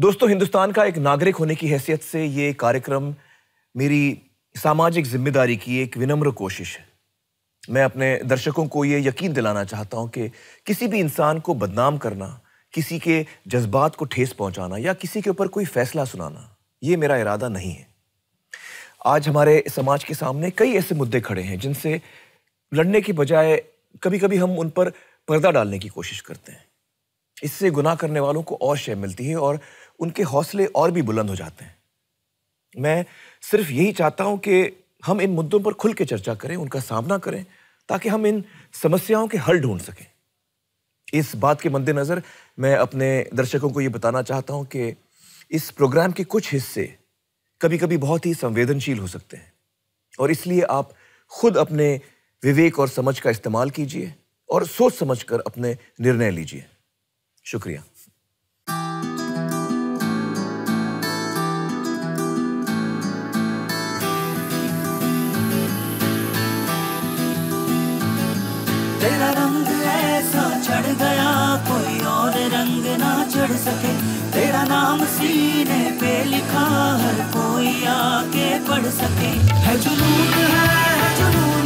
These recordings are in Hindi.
दोस्तों हिंदुस्तान का एक नागरिक होने की हैसियत से ये कार्यक्रम मेरी सामाजिक जिम्मेदारी की एक विनम्र कोशिश है मैं अपने दर्शकों को ये यकीन दिलाना चाहता हूँ कि किसी भी इंसान को बदनाम करना किसी के जज्बात को ठेस पहुँचाना या किसी के ऊपर कोई फैसला सुनाना ये मेरा इरादा नहीं है आज हमारे समाज के सामने कई ऐसे मुद्दे खड़े हैं जिनसे लड़ने के बजाय कभी कभी हम उन पर पर्दा डालने की कोशिश करते हैं इससे गुनाह करने वालों को और शय मिलती है और उनके हौसले और भी बुलंद हो जाते हैं मैं सिर्फ यही चाहता हूँ कि हम इन मुद्दों पर खुल के चर्चा करें उनका सामना करें ताकि हम इन समस्याओं के हल ढूंढ सकें इस बात के मद्देनज़र मैं अपने दर्शकों को ये बताना चाहता हूँ कि इस प्रोग्राम के कुछ हिस्से कभी कभी बहुत ही संवेदनशील हो सकते हैं और इसलिए आप खुद अपने विवेक और समझ का इस्तेमाल कीजिए और सोच समझ कर अपने निर्णय लीजिए शुक्रिया तेरा रंग ऐसा चढ़ गया कोई और रंग ना चढ़ सके तेरा नाम सीने पे लिखा हर कोई आके पढ़ सके है जुनून है, है जुनून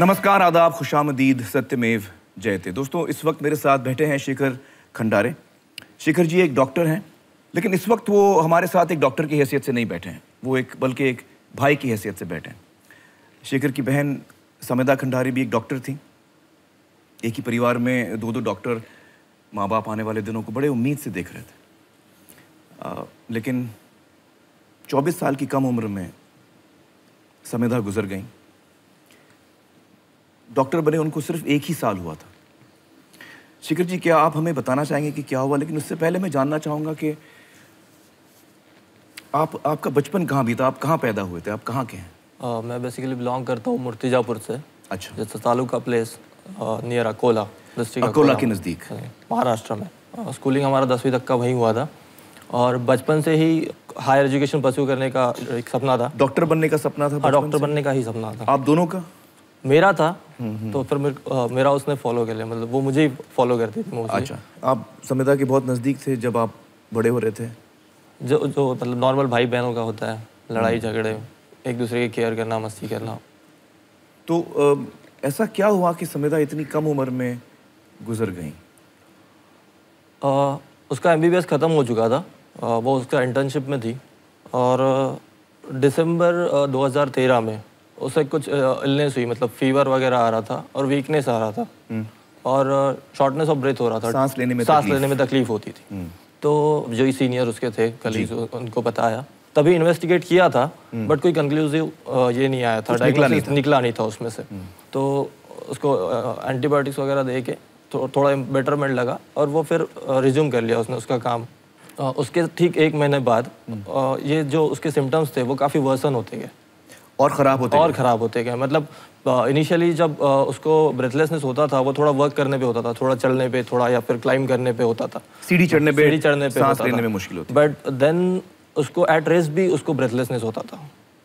नमस्कार आदाब खुशामदीद सत्यमेव जयते दोस्तों इस वक्त मेरे साथ बैठे हैं शेखर खंडारे शेखर जी एक डॉक्टर हैं लेकिन इस वक्त वो हमारे साथ एक डॉक्टर की हैसियत से नहीं बैठे हैं वो एक बल्कि एक भाई की हैसियत से बैठे हैं शेखर की बहन समेदा खंडारी भी एक डॉक्टर थी एक ही परिवार में दो दो डॉक्टर माँ बाप आने वाले दिनों को बड़े उम्मीद से देख रहे थे आ, लेकिन 24 साल की कम उम्र में समेधा गुजर गई डॉक्टर बने उनको सिर्फ एक ही साल हुआ था शिखर जी क्या आप हमें बताना चाहेंगे कि क्या हुआ लेकिन उससे पहले मैं जानना चाहूंगा कि आप आपका बचपन कहाँ भी था आप कहाँ पैदा हुए थे आप कहाँ के हैं uh, मैं बेसिकली बिलोंग करता हूँ मुर्तिजापुर से अच्छा जैसे taluka place near Akola district Akola के नज़दीक महाराष्ट्र में स्कूलिंग हमारा दसवीं तक का वहीं हुआ था और बचपन से ही हायर एजुकेशन परस्यू करने का एक सपना था डॉक्टर बनने का सपना था हाँ, डॉक्टर बनने का ही सपना था आप दोनों का मेरा था हम्म, हम्म। तो फिर आ, मेरा उसने फॉलो कर लिया मतलब वो मुझे ही फॉलो करती थी अच्छा आप संविता के बहुत नज़दीक थे जब आप बड़े हो रहे थे जो जो मतलब नॉर्मल भाई बहनों का होता है लड़ाई हम्म। झगड़े एक दूसरे की केयर करना मस्ती करना तो आ, ऐसा क्या हुआ कि संविता इतनी कम उम्र में गुजर गई उसका एम ख़त्म हो चुका था आ, वो उसका इंटर्नशिप में थी और दिसंबर 2013 में उसे कुछ इलनेस हुई मतलब फीवर वगैरह आ रहा था और वीकनेस आ रहा था हम्म। और शॉर्टनेस ऑफ ब्रेथ हो रहा था सांस लेने में सांस लेने में तकलीफ होती थी हम्म। तो जो ही सीनियर उसके थे कलीग उनको बताया तभी इन्वेस्टिगेट किया था बट हम्म। कोई कंक्लूसिव ये नहीं आया था निकला नहीं था। निकला नहीं था उसमें से तो उसको एंटीबायोटिक्स वगैरह दे के थो, थोड़ा बेटरमेंट लगा और वो फिर रिज्यूम कर लिया उसने उसका काम उसके ठीक एक महीने बाद ये जो उसके सिम्टम्स थे वो काफ़ी वर्सन होते गए और ख़राब होते और ख़राब होते गए मतलब इनिशियली जब उसको ब्रेथलेसनेस होता था वो थोड़ा वर्क करने पे होता था थोड़ा चलने पे थोड़ा या फिर क्लाइंब करने पे होता था सीढ़ी चढ़ने पे सीढ़ी चढ़ने पे सांस लेने में मुश्किल होती बट देन उसको एट रेस्ट भी उसको ब्रेथलेसनेस होता था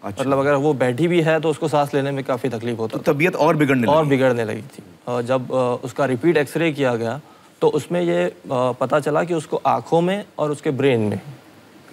अच्छा। मतलब अगर वो बैठी भी है तो उसको सांस लेने में काफ़ी तकलीफ होता तो तबीयत और बिगड़ने और बिगड़ने लगी थी जब उसका रिपीट एक्सरे किया गया तो उसमें ये पता चला कि उसको आँखों में और उसके ब्रेन में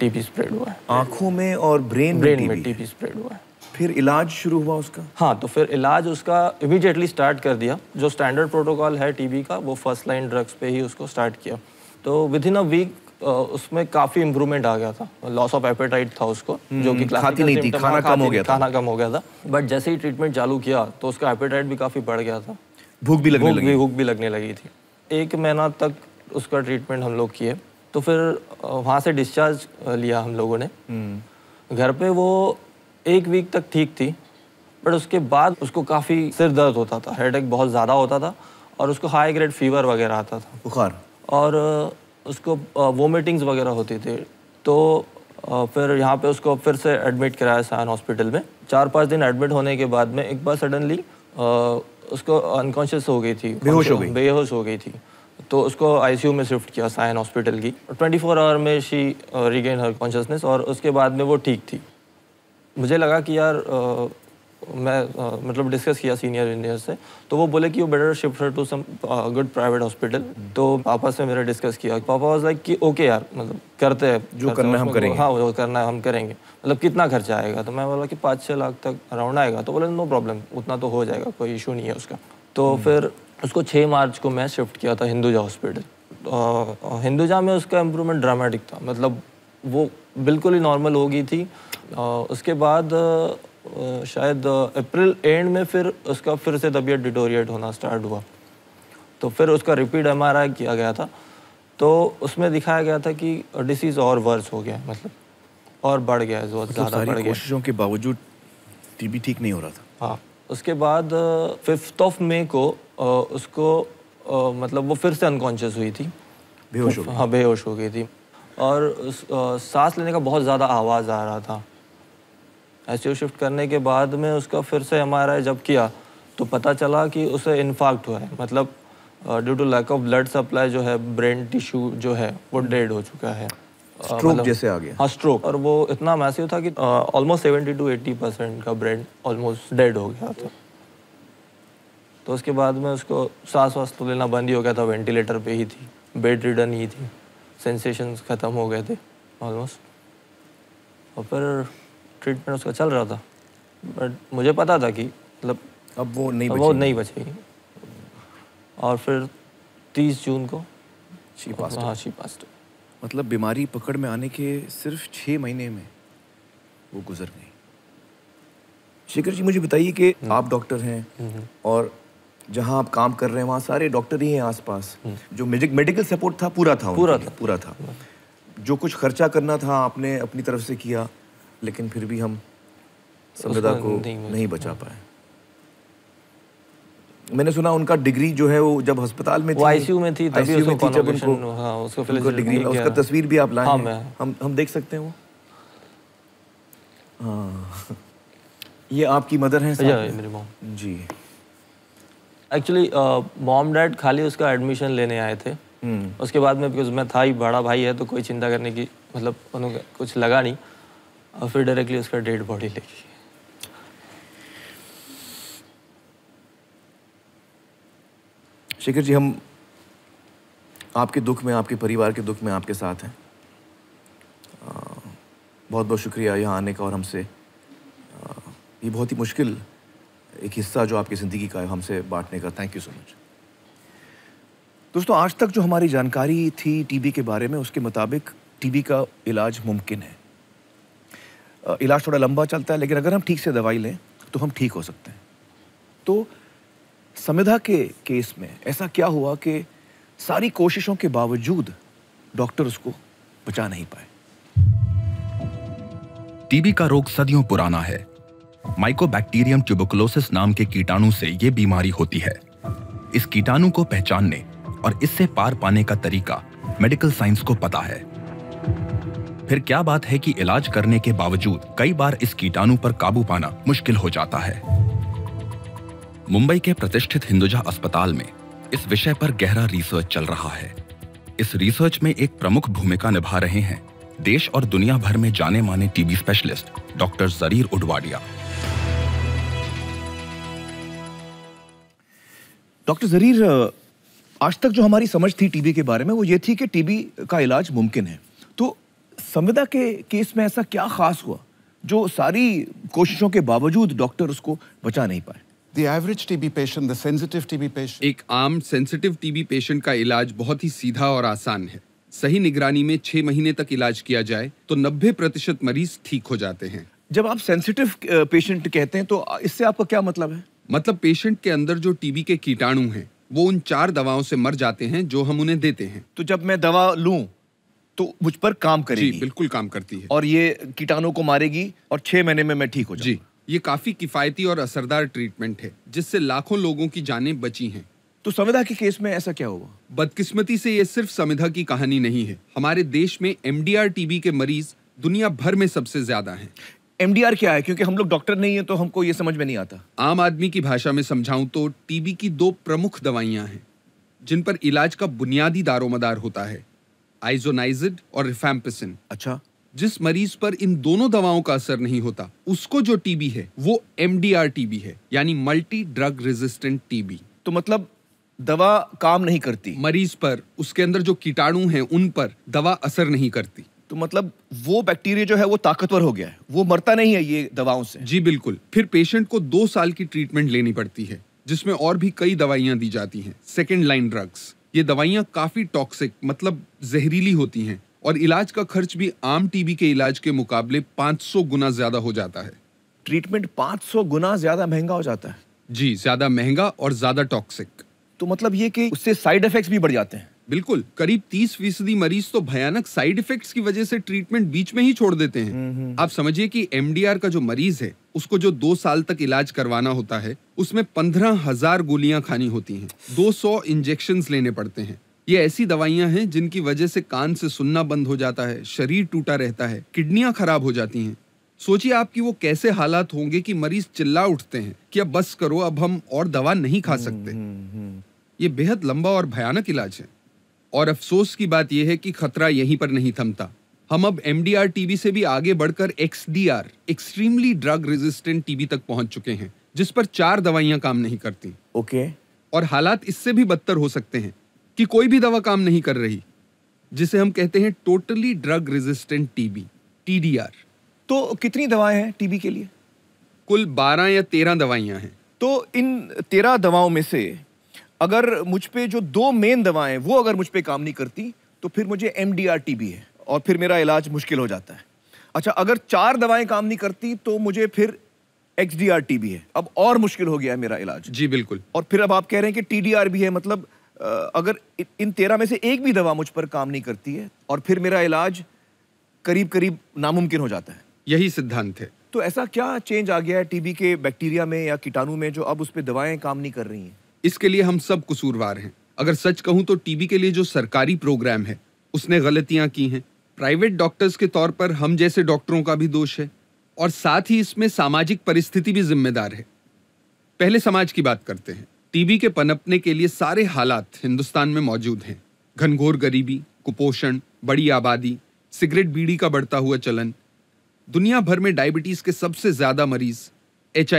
टीबी स्प्रेड हुआ है आँखों में और ब्रेन ब्रेन में टीबी स्प्रेड हुआ है फिर इलाज शुरू हुआ उसका हाँ तो फिर इलाज उसका इमीडिएटली स्टार्ट कर दिया जो स्टैंडर्ड प्रोटोकॉल है टीबी का वो फर्स्ट लाइन ड्रग्स पे ही उसको स्टार्ट किया तो विद इन अ वीक उसमें काफ़ी इम्प्रूवमेंट आ गया था लॉस ऑफ एपेटाइट था उसको हम्म, जो कि खाती नहीं थी खाना कम हो गया था खाना कम हो गया था बट जैसे ही ट्रीटमेंट चालू किया तो उसका एपेटाइट भी काफ़ी बढ़ गया था भूख भी लगने लगी भूख भी लगने लगी थी एक महीना तक उसका ट्रीटमेंट हम लोग किए तो फिर वहाँ से डिस्चार्ज लिया हम लोगों ने हम्म। घर पे वो एक वीक तक ठीक थी बट उसके बाद उसको काफ़ी सिर दर्द होता था हेड एक बहुत ज़्यादा होता था और उसको हाई ग्रेड फीवर वगैरह आता था बुखार और उसको वोमिटिंग्स वगैरह होती थी तो फिर यहाँ पे उसको फिर से एडमिट कराया सायन हॉस्पिटल में चार पाँच दिन एडमिट होने के बाद में एक बार सडनली उसको अनकॉन्शियस हो गई थी बेहोश हो गई बेहोश हो गई थी तो उसको आईसीयू में शिफ्ट किया साइन हॉस्पिटल की 24 आवर में शी रिगेन हर कॉन्शियसनेस और उसके बाद में वो ठीक थी मुझे लगा कि यार आ, मैं आ, मतलब डिस्कस किया सीनियर इंजीनियर से तो वो बोले कि you better shift to some good private hospital तो पापा से मेरा डिस्कस किया पापा वाज लाइक कि ओके यार मतलब करते हैं जो करना है हम करेंगे हाँ जो करना है हम करेंगे मतलब कितना खर्चा आएगा तो मैं बोला कि पाँच छः लाख तक अराउंड आएगा तो बोले नो प्रॉब्लम उतना तो हो जाएगा कोई इशू नहीं है उसका तो हम्म। फिर उसको छः मार्च को मैं शिफ्ट किया था हिंदुजा हॉस्पिटल हिंदुजा में उसका इम्प्रूवमेंट ड्रामेटिक था मतलब वो बिल्कुल ही नॉर्मल हो गई थी उसके बाद शायद अप्रैल एंड में फिर उसका फिर से तबीयत डिटोरिएट होना स्टार्ट हुआ तो फिर उसका रिपीट एम किया गया था तो उसमें दिखाया गया था कि डिसीज़ और वर्स हो गया मतलब और बढ़ गया है बहुत मतलब ज़्यादा बढ़ गया कोशिशों के बावजूद टीबी ठीक नहीं हो रहा था हाँ उसके बाद फिफ्थ ऑफ मे को उसको मतलब वो फिर से अनकॉन्शियस हुई थी बेहोश हाँ बेहोश हो गई थी और सांस लेने का बहुत ज़्यादा आवाज़ आ रहा था एस शिफ्ट करने के बाद में उसका फिर से एम जब किया तो पता चला कि उसे इन्फाक्ट हुआ है मतलब due to lack of blood supply जो है ब्रेन टिश्यू जो है वो डेड हम्म। हो चुका है स्ट्रोक मतलब जैसे आ गया हाँ स्ट्रोक और वो इतना मैसिव था कि almost seventy to eighty percent का ब्रेन ऑलमोस्ट डेड हो गया था तो उसके बाद में उसको सांस वास तो लेना बंद ही हो गया था वेंटिलेटर पे ही थी बेड रिडन ही थी सेंसेशंस ख़त्म हो गए थे ऑलमोस्ट और फिर ट्रीटमेंट उसका चल रहा था बट मुझे पता था कि मतलब अब वो नहीं अब वो नहीं बचेगी और फिर तीस जून को शी पास्ट हाँ शी पास्ट मतलब बीमारी पकड़ में आने के सिर्फ छः महीने में वो गुजर गई शेखर जी मुझे बताइए कि हम्म। आप डॉक्टर हैं हम्म। और जहाँ आप काम कर रहे हैं वहाँ सारे डॉक्टर ही हैं आसपास जो मेडिकल सपोर्ट था पूरा था पूरा था पूरा था जो कुछ खर्चा करना था आपने अपनी तरफ से किया लेकिन फिर भी हम संपदा को नहीं बचा पाए मैंने सुना उनका डिग्री जो है वो जब अस्पताल में थी आईसीयू में थी तभी उसको थी जब उनको हाँ, उसको उनको डिग्री उसका तस्वीर भी आप लाए हाँ, हम हम देख सकते हैं वो हाँ ये आपकी मदर हैं मेरी जी एक्चुअली मॉम डैड खाली उसका एडमिशन लेने आए थे hmm. उसके बाद में बिकॉज मैं था ही बड़ा भाई है तो कोई चिंता करने की मतलब उन्होंने कुछ लगा नहीं और फिर डायरेक्टली उसका डेड बॉडी ले गई शेखर जी हम आपके दुख में आपके परिवार के दुख में आपके साथ हैं बहुत बहुत शुक्रिया यहाँ आने का और हमसे ये बहुत ही मुश्किल एक हिस्सा जो आपकी ज़िंदगी का है हमसे बांटने का थैंक यू सो मच दोस्तों आज तक जो हमारी जानकारी थी टीबी के बारे में उसके मुताबिक टीबी का इलाज मुमकिन है इलाज थोड़ा लंबा चलता है लेकिन अगर हम ठीक से दवाई लें तो हम ठीक हो सकते हैं तो समिधा के केस में ऐसा क्या हुआ कि सारी कोशिशों के बावजूद डॉक्टर उसको बचा नहीं पाए टीबी का रोग सदियों पुराना है माइकोबैक्टीरियम ट्यूबोकुलोसिस नाम के कीटाणु से ये बीमारी होती है इस कीटाणु को पहचानने और इससे पार पाने का तरीका मेडिकल साइंस को पता है फिर क्या बात है कि इलाज करने के बावजूद कई बार इस कीटाणु पर काबू पाना मुश्किल हो जाता है मुंबई के प्रतिष्ठित हिंदुजा अस्पताल में इस विषय पर गहरा रिसर्च चल रहा है इस रिसर्च में एक प्रमुख भूमिका निभा रहे हैं देश और दुनिया भर में जाने माने TB specialist doctor Zarir Udwadia doctor Zarir आज तक जो हमारी समझ थी टीबी के बारे में वो ये थी कि टीबी का इलाज मुमकिन है तो संविदा के केस में ऐसा क्या खास हुआ जो सारी कोशिशों के बावजूद डॉक्टर उसको बचा नहीं पाए The average TB patient, the sensitive TB patient. एक आम सेंसिटिव टीबी पेशेंट का इलाज बहुत ही सीधा और आसान है सही निगरानी में छह महीने तक इलाज किया जाए तो 90 प्रतिशत मरीज ठीक हो जाते हैं जब आप सेंसिटिव पेशेंट कहते हैं तो इससे आपका क्या मतलब है मतलब पेशेंट के अंदर जो टीबी के कीटाणु हैं वो उन चार दवाओं से मर जाते हैं जो हम उन्हें देते हैं तो जब मैं दवा लूं तो मुझ पर काम करेगी जी बिल्कुल काम करती है और ये कीटाणु को मारेगी और छह महीने में मैं ठीक हो जी ये काफी किफायती और असरदार ट्रीटमेंट है जिससे लाखों लोगों की जानें बची हैं तो संविधा के केस में ऐसा क्या हुआ बदकिस्मती से ये सिर्फ संविधा की कहानी नहीं है हमारे देश में एमडीआर टीबी के मरीज दुनिया भर में सबसे ज्यादा हैं एमडीआर क्या है क्योंकि हम लोग डॉक्टर नहीं है तो हमको ये समझ में नहीं आता आम आदमी की भाषा में समझाऊं तो टीबी की दो प्रमुख दवाइयां हैं जिन पर इलाज का बुनियादी दारोमदार होता है आइजोनाइजिड और रिफैम्पिसिन अच्छा जिस मरीज पर इन दोनों दवाओं का असर नहीं होता उसको जो टीबी है वो एमडीआर टीबी है यानी मल्टी ड्रग रेजिस्टेंट टीबी तो मतलब दवा काम नहीं करती मरीज पर उसके अंदर जो कीटाणु हैं उन पर दवा असर नहीं करती तो मतलब वो बैक्टीरिया जो है वो ताकतवर हो गया है वो मरता नहीं है ये दवाओं से जी बिल्कुल फिर पेशेंट को दो साल की ट्रीटमेंट लेनी पड़ती है जिसमें और भी कई दवाइयाँ दी जाती हैं सेकेंड लाइन ड्रग्स ये दवाइयाँ काफ़ी टॉक्सिक मतलब जहरीली होती हैं और इलाज का खर्च भी आम टीबी के इलाज के मुकाबले 500 गुना ज़्यादा हो जाता है ट्रीटमेंट 500 गुना ज़्यादा महंगा हो जाता है जी ज़्यादा महंगा और ज़्यादा टॉक्सिक तो मतलब ये कि उससे साइड इफेक्ट्स भी बढ़ जाते हैं बिल्कुल करीब तीस फीसदी मरीज तो भयानक साइड इफेक्ट्स की वजह से ट्रीटमेंट बीच में ही छोड़ देते हैं हम्म, हम्म। आप समझिए कि एमडीआर का जो मरीज है उसको जो दो साल तक इलाज करवाना होता है उसमें पंद्रह हजार गोलियां खानी होती हैं, 200 सौ इंजेक्शन लेने पड़ते हैं ये ऐसी दवाइयां हैं जिनकी वजह से कान से सुनना बंद हो जाता है शरीर टूटा रहता है किडनियां खराब हो जाती हैं सोचिए आपकी वो कैसे हालात होंगे कि मरीज चिल्ला उठते हैं कि अब बस करो अब हम और दवा नहीं खा हम्म, सकते ये बेहद लंबा और भयानक इलाज है और अफसोस की बात यह है कि खतरा यहीं पर नहीं थमता हम अब एम टीबी से भी आगे बढ़कर एक्स एक्सट्रीमली ड्रग रेजिस्टेंट टीबी तक पहुंच चुके हैं जिस पर चार दवाइयां काम नहीं करती ओके okay. और हालात इससे भी बदतर हो सकते हैं कि कोई भी दवा काम नहीं कर रही जिसे हम कहते हैं totally drug resistant TB TDR तो कितनी दवाएं हैं टीबी के लिए कुल बारह या तेरह दवाइयां हैं तो इन तेरह दवाओं में से अगर मुझ पर जो दो मेन दवाएं वो अगर मुझ पर काम नहीं करती तो फिर मुझे एम डी है और फिर मेरा इलाज मुश्किल हो जाता है अच्छा अगर चार दवाएं काम नहीं करती तो मुझे फिर एक्स डी आर टी भी है अब और मुश्किल हो गया है मेरा इलाज जी बिल्कुल और फिर अब आप कह रहे हैं कि टी डी आर भी है मतलब अगर इन तेरह में से एक भी दवा मुझ पर काम नहीं करती है और फिर मेरा इलाज करीब करीब नामुमकिन हो जाता है यही सिद्धांत है तो ऐसा क्या चेंज आ गया है टीबी के बैक्टीरिया में या कीटाणु में जो अब उस पर दवाएं काम नहीं कर रही हैं इसके लिए हम सब कसूरवार हैं अगर सच कहूँ तो टीबी के लिए जो सरकारी प्रोग्राम है उसने गलतियाँ की हैं प्राइवेट डॉक्टर्स के तौर पर हम जैसे डॉक्टरों का भी दोष है और साथ ही इसमें सामाजिक परिस्थिति भी जिम्मेदार है पहले समाज की बात करते हैं टीबी के पनपने के लिए सारे हालात हिंदुस्तान में मौजूद हैं घनघोर गरीबी कुपोषण बड़ी आबादी सिगरेट बीड़ी का बढ़ता हुआ चलन दुनिया भर में डायबिटीज के सबसे ज्यादा मरीज एच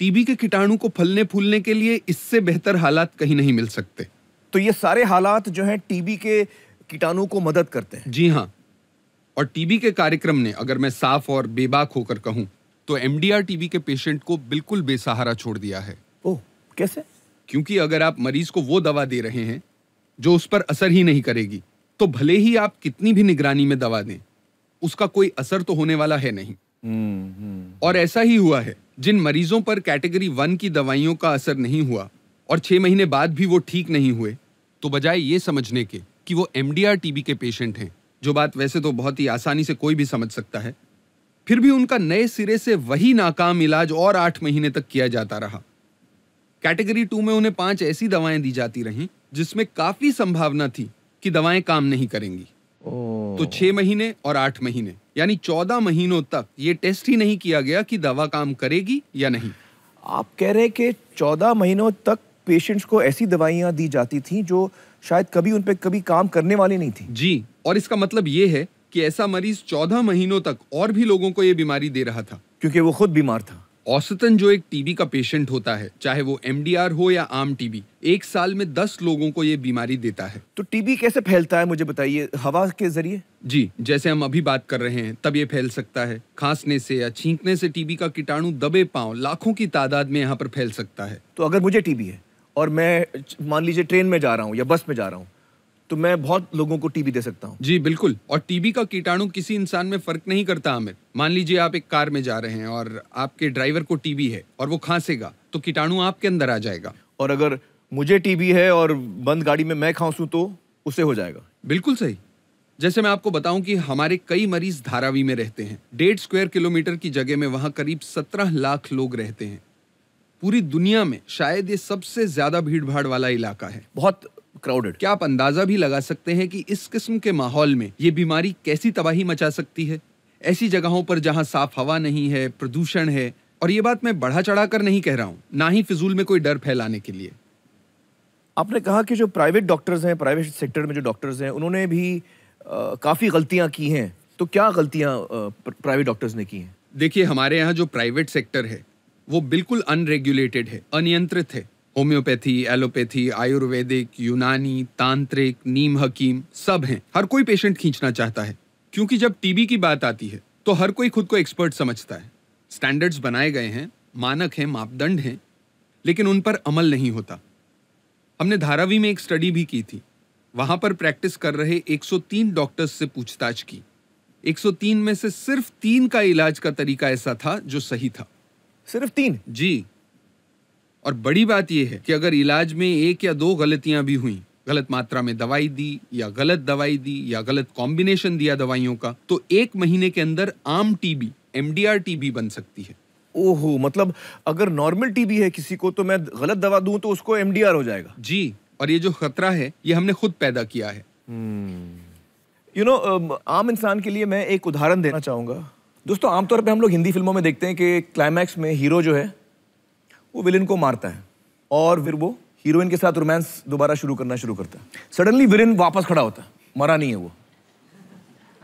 टीबी के कीटाणु को फलने फूलने के लिए इससे बेहतर हालात कहीं नहीं मिल सकते तो ये सारे हालात जो हैं टीबी के कीटाणु को मदद करते हैं जी हाँ और टीबी के कार्यक्रम ने अगर मैं साफ और बेबाक होकर कहूं तो एमडीआर टीबी के पेशेंट को बिल्कुल बेसहारा छोड़ दिया है ओ, कैसे क्योंकि अगर आप मरीज को वो दवा दे रहे हैं जो उस पर असर ही नहीं करेगी तो भले ही आप कितनी भी निगरानी में दवा दें उसका कोई असर तो होने वाला है नहीं हम्म, हम्म। और ऐसा ही हुआ है जिन मरीजों पर कैटेगरी वन की दवाइयों का असर नहीं हुआ और छह महीने बाद भी वो ठीक नहीं हुए तो बजाय ये समझने के कि वो एम टीबी के पेशेंट हैं जो बात वैसे तो बहुत ही आसानी से कोई भी समझ सकता है फिर भी उनका नए सिरे से वही नाकाम इलाज और आठ महीने तक किया जाता रहा कैटेगरी टू में उन्हें पांच ऐसी दवाएं दी जाती रहीं जिसमें काफी संभावना थी कि दवाएं काम नहीं करेंगी तो छह महीने और आठ महीने यानी चौदह महीनों तक ये टेस्ट ही नहीं किया गया कि दवा काम करेगी या नहीं आप कह रहे हैं कि चौदह महीनों तक पेशेंट्स को ऐसी दवाइयाँ दी जाती थी जो शायद कभी उन पर कभी काम करने वाली नहीं थी जी और इसका मतलब ये है कि ऐसा मरीज चौदह महीनों तक और भी लोगों को ये बीमारी दे रहा था क्योंकि वो खुद बीमार था औसतन जो एक टीबी का पेशेंट होता है चाहे वो एमडीआर हो या आम टीबी एक साल में दस लोगों को ये बीमारी देता है तो टीबी कैसे फैलता है मुझे बताइए हवा के जरिए जी जैसे हम अभी बात कर रहे हैं तब ये फैल सकता है खांसने से या छींकने से टीबी का कीटाणु दबे पांव लाखों की तादाद में यहाँ पर फैल सकता है तो अगर मुझे टीबी है और मैं मान लीजिए ट्रेन में जा रहा हूँ या बस में जा रहा हूँ तो मैं बहुत लोगों को टीबी दे सकता हूँ जी बिल्कुल और टीबी का कीटाणु किसी इंसान में फर्क नहीं करता आमिर मान लीजिए आप एक कार में जा रहे हैं और आपके ड्राइवर को टीबी है और वो खांसेगा तो कीटाणु आपके अंदर आ जाएगा और अगर मुझे टीबी है और बंद गाड़ी में मैं खांसू तो उसे हो जाएगा बिल्कुल सही जैसे मैं आपको बताऊं कि हमारे कई मरीज धारावी में रहते हैं डेढ़ स्क्वायर किलोमीटर की जगह में वहां करीब सत्रह लाख लोग रहते हैं पूरी दुनिया में शायद ये सबसे ज्यादा भीड़ भाड़ वाला इलाका है बहुत क्राउडेड क्या आप अंदाजा भी लगा सकते हैं कि इस किस्म के माहौल में ये बीमारी कैसी तबाही मचा सकती है ऐसी जगहों पर जहाँ साफ हवा नहीं है प्रदूषण है और ये बात मैं बढ़ा चढ़ा कर नहीं कह रहा हूँ ना ही फिजूल में कोई डर फैलाने के लिए आपने कहा कि जो प्राइवेट डॉक्टर्स हैं प्राइवेट सेक्टर में जो डॉक्टर्स हैं उन्होंने भी काफ़ी गलतियाँ की हैं तो क्या गलतियाँ प्राइवेट डॉक्टर्स ने की हैं देखिए हमारे यहाँ जो प्राइवेट सेक्टर है वो बिल्कुल अनरेगुलेटेड है अनियंत्रित है होम्योपैथी एलोपैथी आयुर्वेदिक यूनानी तांत्रिक नीम हकीम सब हैं हर कोई पेशेंट खींचना चाहता है क्योंकि जब टीबी की बात आती है तो हर कोई खुद को एक्सपर्ट समझता है स्टैंडर्ड्स बनाए गए हैं मानक हैं मापदंड हैं लेकिन उन पर अमल नहीं होता हमने धारावी में एक स्टडी भी की थी वहां पर प्रैक्टिस कर रहे 103 डॉक्टर्स से पूछताछ की 103 में से सिर्फ तीन का इलाज का तरीका ऐसा था जो सही था सिर्फ तीन जी और बड़ी बात यह है कि अगर इलाज में एक या दो गलतियां भी हुई गलत मात्रा में दवाई दी या गलत दवाई दी या गलत कॉम्बिनेशन दिया दवाइयों का तो एक महीने के अंदर आम टीबी एमडीआर टीबी बन सकती है ओहो मतलब अगर नॉर्मल टीबी है किसी को तो मैं गलत दवा दूं तो उसको एमडीआर हो जाएगा जी और ये जो खतरा है ये हमने खुद पैदा किया है you hmm. Know you know, आम इंसान के लिए मैं एक उदाहरण देना चाहूंगा दोस्तों आमतौर पर हम लोग हिंदी फिल्मों में देखते हैं कि क्लाइमैक्स में हीरो जो है वो विलेन को मारता है और फिर वो हीरोइन के साथ रोमांस दोबारा शुरू करना शुरू करता है सडनली विलेन वापस खड़ा होता है मरा नहीं है वो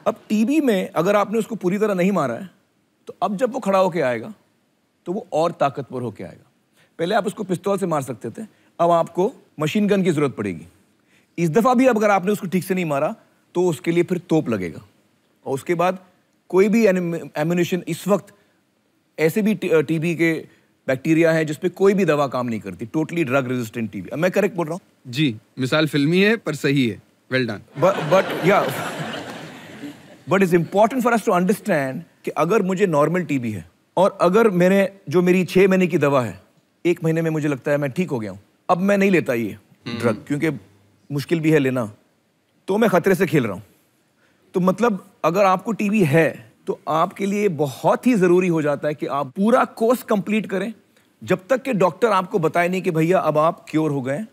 अब टीवी में अगर आपने उसको पूरी तरह नहीं मारा है तो अब जब वो खड़ा होकर आएगा तो वो और ताकतवर होके आएगा पहले आप उसको पिस्तौल से मार सकते थे अब आपको मशीन गन की ज़रूरत पड़ेगी इस दफ़ा भी अगर आपने उसको ठीक से नहीं मारा तो उसके लिए फिर तोप लगेगा और उसके बाद कोई भी एम्यूनेशन इस वक्त ऐसे भी टीबी के बैक्टीरिया है जिसपे कोई भी दवा काम नहीं करती टोटली ड्रग रेजिस्टेंट टीबी मैं करेक्ट बोल रहा हूँ जी मिसाल फिल्मी है पर सही है वेल डन बट या but is important for us to understand कि अगर मुझे नॉर्मल टीबी है और अगर मैंने जो मेरी छः महीने की दवा है एक महीने में मुझे लगता है मैं ठीक हो गया हूँ अब मैं नहीं लेता ये ड्रग हम्म। क्योंकि मुश्किल भी है लेना तो मैं खतरे से खेल रहा हूँ तो मतलब अगर आपको टीबी है तो आपके लिए बहुत ही ज़रूरी हो जाता है कि आप पूरा कोर्स कंप्लीट करें जब तक कि डॉक्टर आपको बताए नहीं कि भैया अब आप क्योर हो गए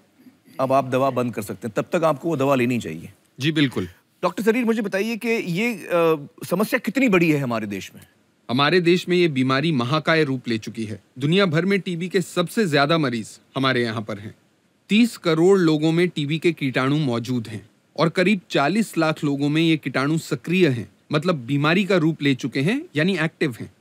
अब आप दवा बंद कर सकते हैं तब तक आपको वो दवा लेनी चाहिए जी बिल्कुल डॉक्टर शरीर मुझे बताइए कि ये आ, समस्या कितनी बड़ी है हमारे देश में हमारे देश में ये बीमारी महाकाय रूप ले चुकी है दुनिया भर में टीबी के सबसे ज्यादा मरीज हमारे यहाँ पर हैं तीस करोड़ लोगों में टीबी के कीटाणु मौजूद हैं और करीब चालीस लाख लोगों में ये कीटाणु सक्रिय हैं मतलब बीमारी का रूप ले चुके हैं यानी एक्टिव हैं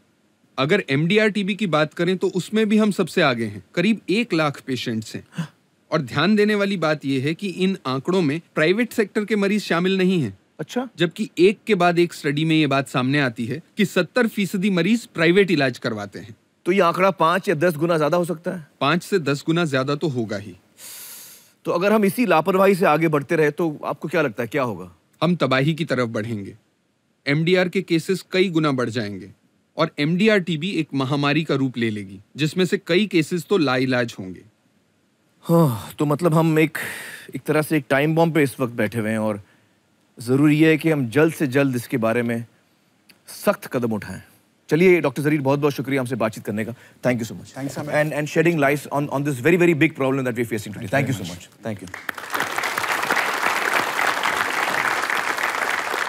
अगर एम टीबी की बात करें तो उसमें भी हम सबसे आगे हैं करीब एक लाख पेशेंट्स हैं और ध्यान देने वाली बात यह है कि इन आंकड़ों में प्राइवेट सेक्टर के मरीज शामिल नहीं हैं अच्छा जबकि एक के बाद एक स्टडी में ये बात सामने आती है कि सत्तर फीसदी मरीज प्राइवेट इलाज करवाते हैं तो ये आंकड़ा पांच या दस गुना ज्यादा हो सकता है पांच से दस गुना ज्यादा तो होगा ही तो अगर हम इसी लापरवाही से आगे बढ़ते रहे तो आपको क्या लगता है क्या होगा हम तबाही की तरफ बढ़ेंगे एमडीआर के केसेस कई गुना बढ़ जाएंगे और एमडीआर टीबी एक महामारी का रूप ले लेगी जिसमें से कई केसेस तो लाइलाज होंगे हाँ तो मतलब हम एक एक तरह से एक टाइम बॉम्ब पे इस वक्त बैठे हुए हैं और ज़रूरी है कि हम जल्द से जल्द इसके बारे में सख्त कदम उठाएं चलिए डॉक्टर जरीर बहुत बहुत शुक्रिया हमसे बातचीत करने का thank you so much and and shedding life on on this very very big problem that we facing thank you so much thank you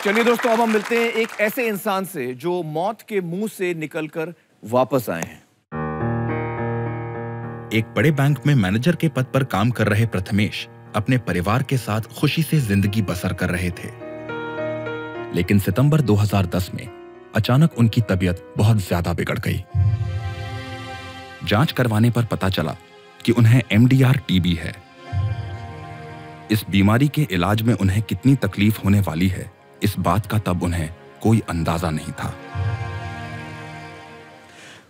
चलिए दोस्तों अब हम मिलते हैं एक ऐसे इंसान से जो मौत के मुंह से निकलकर वापस आए हैं एक बड़े बैंक में मैनेजर के पद पर काम कर रहे प्रथमेश अपने परिवार के साथ खुशी से जिंदगी बसर कर रहे थे लेकिन सितंबर 2010 में अचानक उनकी तबीयत बहुत ज्यादा बिगड़ गई जांच करवाने पर पता चला कि उन्हें एमडीआर टीबी है इस बीमारी के इलाज में उन्हें कितनी तकलीफ होने वाली है इस बात का तब उन्हें कोई अंदाजा नहीं था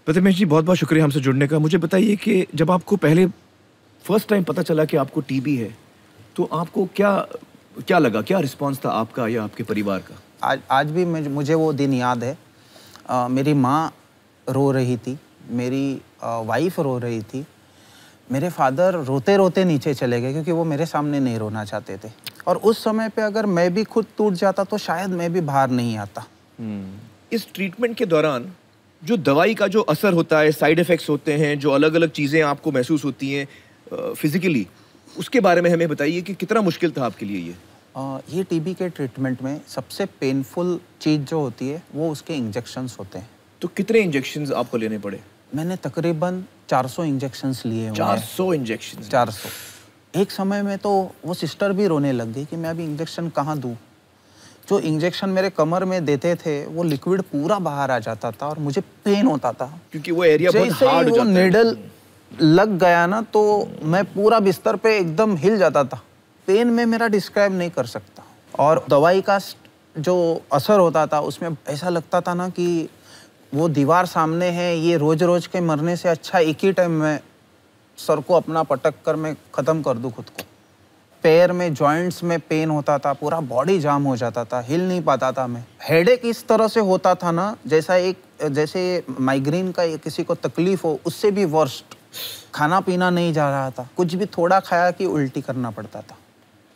प्रतिमेश जी बहुत बहुत शुक्रिया हमसे जुड़ने का मुझे बताइए कि जब आपको पहले फर्स्ट टाइम पता चला कि आपको टीबी है तो आपको क्या क्या लगा क्या रिस्पांस था आपका या आपके परिवार का आज आज भी मुझे वो दिन याद है आ, मेरी माँ रो रही थी मेरी वाइफ रो रही थी मेरे फादर रोते रोते नीचे चले गए क्योंकि वो मेरे सामने नहीं रोना चाहते थे और उस समय पे अगर मैं भी खुद टूट जाता तो शायद मैं भी बाहर नहीं आता हम्म। इस ट्रीटमेंट के दौरान जो दवाई का जो असर होता है साइड इफ़ेक्ट्स होते हैं जो अलग अलग चीज़ें आपको महसूस होती हैं फिज़िकली उसके बारे में हमें बताइए कि कितना मुश्किल था आपके लिए ये आ, ये टीबी के ट्रीटमेंट में सबसे पेनफुल चीज़ जो होती है वो उसके इंजेक्शंस होते हैं तो कितने इंजेक्शंस आपको लेने पड़े मैंने तकरीबन 400 इंजेक्शंस लिए हुए 400 इंजेक्शंस 400 एक समय में तो वो सिस्टर भी रोने लग गई कि मैं अभी इंजेक्शन कहाँ दूँ जो इंजेक्शन मेरे कमर में देते थे वो लिक्विड पूरा बाहर आ जाता था और मुझे पेन होता था क्योंकि वो एरिया बहुत हार्ड वो निडल लग गया ना तो मैं पूरा बिस्तर पे एकदम हिल जाता था पेन में मेरा डिस्क्राइब नहीं कर सकता और दवाई का जो असर होता था उसमें ऐसा लगता था ना कि वो दीवार सामने है ये रोज़ रोज़ के मरने से अच्छा एक ही टाइम में सर को अपना पटक कर मैं ख़त्म कर दूँ खुद को पैर में जॉइंट्स में पेन होता था पूरा बॉडी जाम हो जाता था हिल नहीं पाता था मैं एक इस तरह से होता था ना जैसा एक जैसे माइग्रेन का किसी को तकलीफ हो उससे भी वर्स्ट खाना पीना नहीं जा रहा था कुछ भी थोड़ा खाया कि उल्टी करना पड़ता था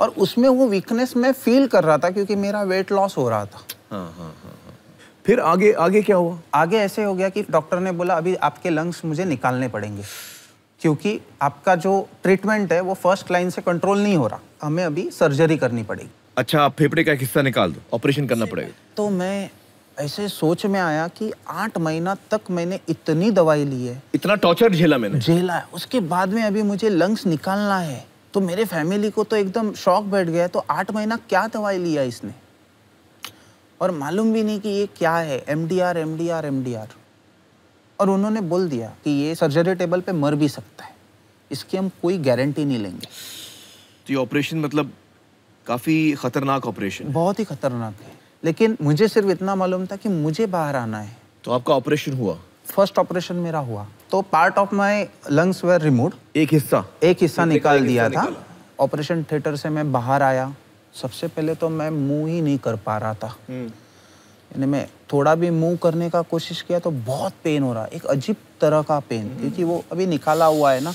और उसमें वो वीकनेस मैं फील कर रहा था क्योंकि मेरा वेट लॉस हो रहा था हाँ, हाँ, हाँ, फिर आगे आगे क्या हुआ आगे ऐसे हो गया कि डॉक्टर ने बोला अभी आपके लंग्स मुझे निकालने पड़ेंगे क्योंकि आपका जो ट्रीटमेंट है वो फर्स्ट लाइन से कंट्रोल नहीं हो रहा हमें अभी सर्जरी करनी पड़ेगी अच्छा आप फेफड़े का एक हिस्सा निकाल दो ऑपरेशन करना पड़ेगा तो मैं ऐसे सोच में आया कि आठ महीना तक मैंने इतनी दवाई ली है इतना टॉर्चर झेला मैंने झेला है उसके बाद में अभी मुझे लंग्स निकालना है तो मेरे फैमिली को तो एकदम शौक बैठ गया तो आठ महीना क्या दवाई लिया इसने और मालूम भी नहीं कि ये क्या है M D R M D R M D R और उन्होंने बोल दिया कि ये सर्जरी टेबल पे मर भी सकता है इसकी हम कोई गारंटी नहीं लेंगे तो ये ऑपरेशन मतलब काफ़ी खतरनाक ऑपरेशन बहुत ही खतरनाक है लेकिन मुझे सिर्फ इतना मालूम था कि मुझे बाहर आना है तो आपका ऑपरेशन हुआ फर्स्ट ऑपरेशन मेरा हुआ तो part of my lungs were remove एक हिस्सा एक हिस्सा निकाल दिया था ऑपरेशन थिएटर से मैं बाहर आया सबसे पहले तो मैं मुंह ही नहीं कर पा रहा था हम्म। यानी मैं थोड़ा भी मूव करने का कोशिश किया तो बहुत पेन हो रहा एक अजीब तरह का पेन हम्म। क्योंकि वो अभी निकाला हुआ है ना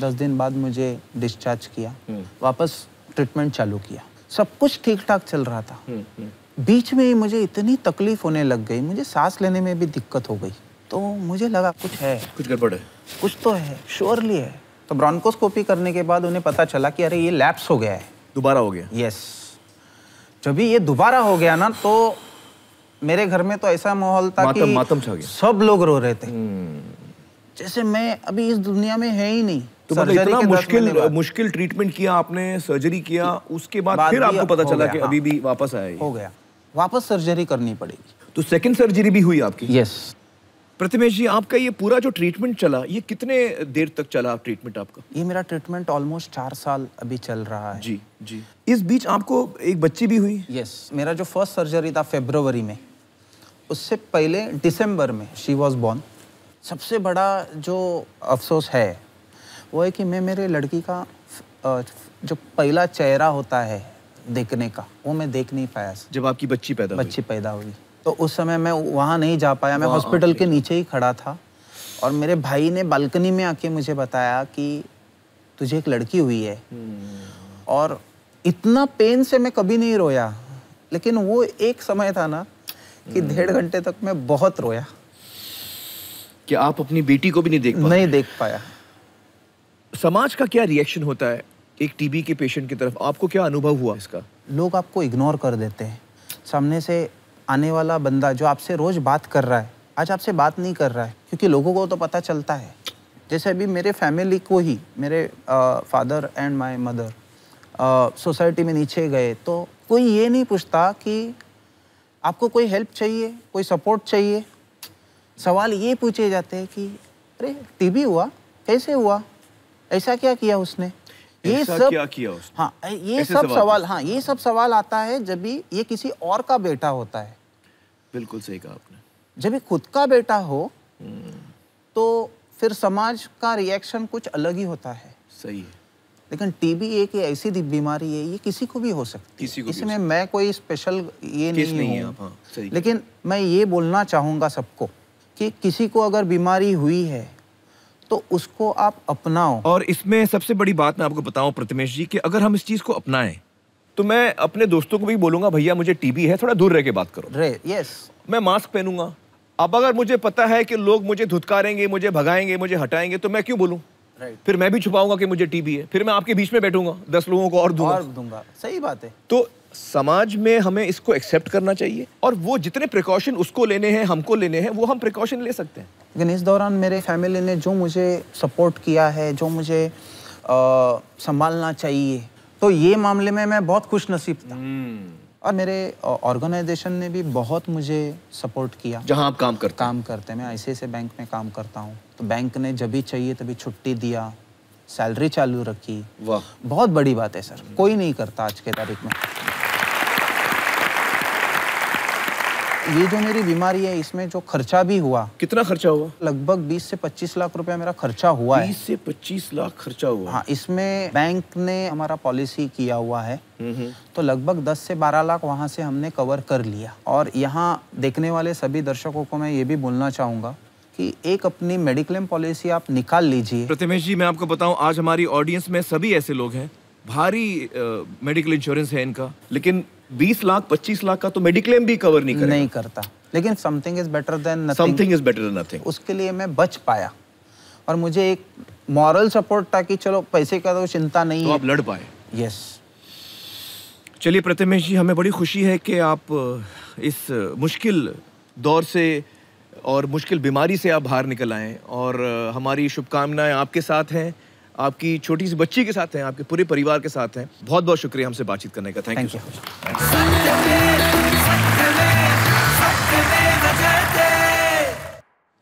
दस दिन बाद मुझे डिस्चार्ज किया हम्म। वापस ट्रीटमेंट चालू किया सब कुछ ठीक ठाक चल रहा था हम्म, बीच में ही मुझे इतनी तकलीफ होने लग गई मुझे सांस लेने में भी दिक्कत हो गई तो मुझे लगा कुछ है कुछ गड़बड़ है कुछ तो है श्योरली है तो ब्रॉन्कोस्कोपी करने के बाद उन्हें पता चला कि अरे ये लैप्स हो गया है दोबारा हो गया यस yes. जब ये दोबारा हो गया ना तो मेरे घर में तो ऐसा माहौल था मातम, कि मातम छा गया सब लोग रो रहे थे हम्म। जैसे मैं अभी इस दुनिया में है ही नहीं तो मतलब इतना मुश्किल मुश्किल ट्रीटमेंट किया आपने सर्जरी किया उसके बाद, बाद फिर आपको पता चला कि अभी भी वापस आया हो गया वापस सर्जरी करनी पड़ेगी तो सेकंड सर्जरी भी हुई आपकी यस प्रतिमेश जी आपका ये पूरा जो ट्रीटमेंट चला ये कितने देर तक चला ट्रीटमेंट आपका ये मेरा ट्रीटमेंट ऑलमोस्ट चार साल अभी चल रहा है जी जी इस बीच आपको एक बच्ची भी हुई यस मेरा जो फर्स्ट सर्जरी था फेब्रवरी में उससे पहले दिसंबर में शी वॉज बॉर्न सबसे बड़ा जो अफसोस है वो है कि मैं मेरे लड़की का जो पहला चेहरा होता है देखने का वो मैं देख नहीं पाया जब आपकी बच्ची पैदा बच्ची हुई। पैदा हुई तो उस समय मैं वहाँ नहीं जा पाया मैं हॉस्पिटल के नीचे ही खड़ा था और मेरे भाई ने बालकनी में आके मुझे बताया कि तुझे एक लड़की हुई है हम्म। और इतना पेन से मैं कभी नहीं रोया लेकिन वो एक समय था ना कि डेढ़ घंटे तक मैं बहुत रोया कि आप अपनी बेटी को भी नहीं देख पाया। नहीं देख पाया समाज का क्या रिएक्शन होता है एक टीबी के पेशेंट की तरफ आपको क्या अनुभव हुआ इसका लोग आपको इग्नोर कर देते हैं सामने से आने वाला बंदा जो आपसे रोज बात कर रहा है आज आपसे बात नहीं कर रहा है क्योंकि लोगों को तो पता चलता है जैसे अभी मेरे फैमिली को ही मेरे uh, father and my mother society में नीचे गए तो कोई ये नहीं पूछता कि आपको कोई हेल्प चाहिए कोई सपोर्ट चाहिए सवाल ये पूछे जाते हैं कि अरे टीबी हुआ कैसे हुआ ऐसा क्या किया उसने ये सब क्या किया उसने? हाँ ये सब सवाल, सवाल हाँ ये सब सवाल आता है जब भी ये किसी और का बेटा होता है बिल्कुल सही कहा आपने जब भी खुद का बेटा हो हम्म। तो फिर समाज का रिएक्शन कुछ अलग ही होता है सही है लेकिन टीबी एक ऐसी बीमारी है ये किसी को भी हो सकती किसी को इसमें मैं कोई स्पेशल ये नहीं, नहीं है हाँ, लेकिन मैं ये बोलना चाहूँगा सबको कि किसी को अगर बीमारी हुई है तो उसको आप अपनाओ और इसमें सबसे बड़ी बात मैं आपको बताऊं प्रतिमेश जी कि अगर हम इस चीज़ को अपनाएं तो मैं अपने दोस्तों को भी बोलूंगा भैया मुझे टीबी है थोड़ा दूर रह के बात करो रे यस मैं मास्क पहनूंगा अब अगर मुझे पता है कि लोग मुझे धुतकारेंगे मुझे भगाएंगे मुझे हटाएंगे तो मैं क्यों बोलूँ right. फिर मैं भी छुपाऊंगा कि मुझे टीबी है फिर मैं आपके बीच में बैठूंगा दस लोगों को और दूंगा और दूंगा सही बात है तो समाज में हमें इसको एक्सेप्ट करना चाहिए और वो जितने प्रिकॉशन उसको लेने हैं हमको लेने हैं वो हम प्रिकॉशन ले सकते हैं लेकिन इस दौरान मेरे फैमिली ने जो मुझे सपोर्ट किया है जो मुझे संभालना चाहिए तो ये मामले में मैं बहुत खुश नसीब था hmm. और मेरे ऑर्गेनाइजेशन ने भी बहुत मुझे सपोर्ट किया जहां आप काम करते काम करते मैं ऐसे ऐसे बैंक में काम करता हूँ तो बैंक ने जब भी चाहिए तभी छुट्टी दिया सैलरी चालू रखी वाह बहुत बड़ी बात है सर कोई नहीं करता आज के तारीख में ये जो मेरी बीमारी है इसमें जो खर्चा भी हुआ कितना खर्चा हुआ लगभग 20 से 25 लाख रुपया मेरा खर्चा हुआ 20 है 20 से 25 लाख खर्चा हुआ हाँ इसमें बैंक ने हमारा पॉलिसी किया हुआ है तो लगभग 10 से 12 लाख वहाँ से हमने कवर कर लिया और यहाँ देखने वाले सभी दर्शकों को मैं ये भी बोलना चाहूंगा कि एक अपनी मेडिक्लेम पॉलिसी आप निकाल लीजिए प्रतिमेश जी मैं आपको बताऊं आज हमारी ऑडियंस में सभी ऐसे लोग हैं भारी मेडिकल इंश्योरेंस है इनका लेकिन 20 लाख 25 लाख का तो मेडिक्लेम भी कवर नहीं करेगा नहीं करता लेकिन something is better than nothing something is better than nothing उसके लिए मैं बच पाया और मुझे एक मॉरल सपोर्ट था कि चलो पैसे का तो चिंता नहीं तो है आप लड़ पाए यस चलिए प्रतिमेश जी हमें बड़ी खुशी है कि आप इस मुश्किल दौर से और मुश्किल बीमारी से आप बाहर निकल आए और हमारी शुभकामनाएं आपके साथ हैं आपकी छोटी सी बच्ची के साथ हैं आपके पूरे परिवार के साथ हैं बहुत बहुत शुक्रिया हमसे बातचीत करने का thank you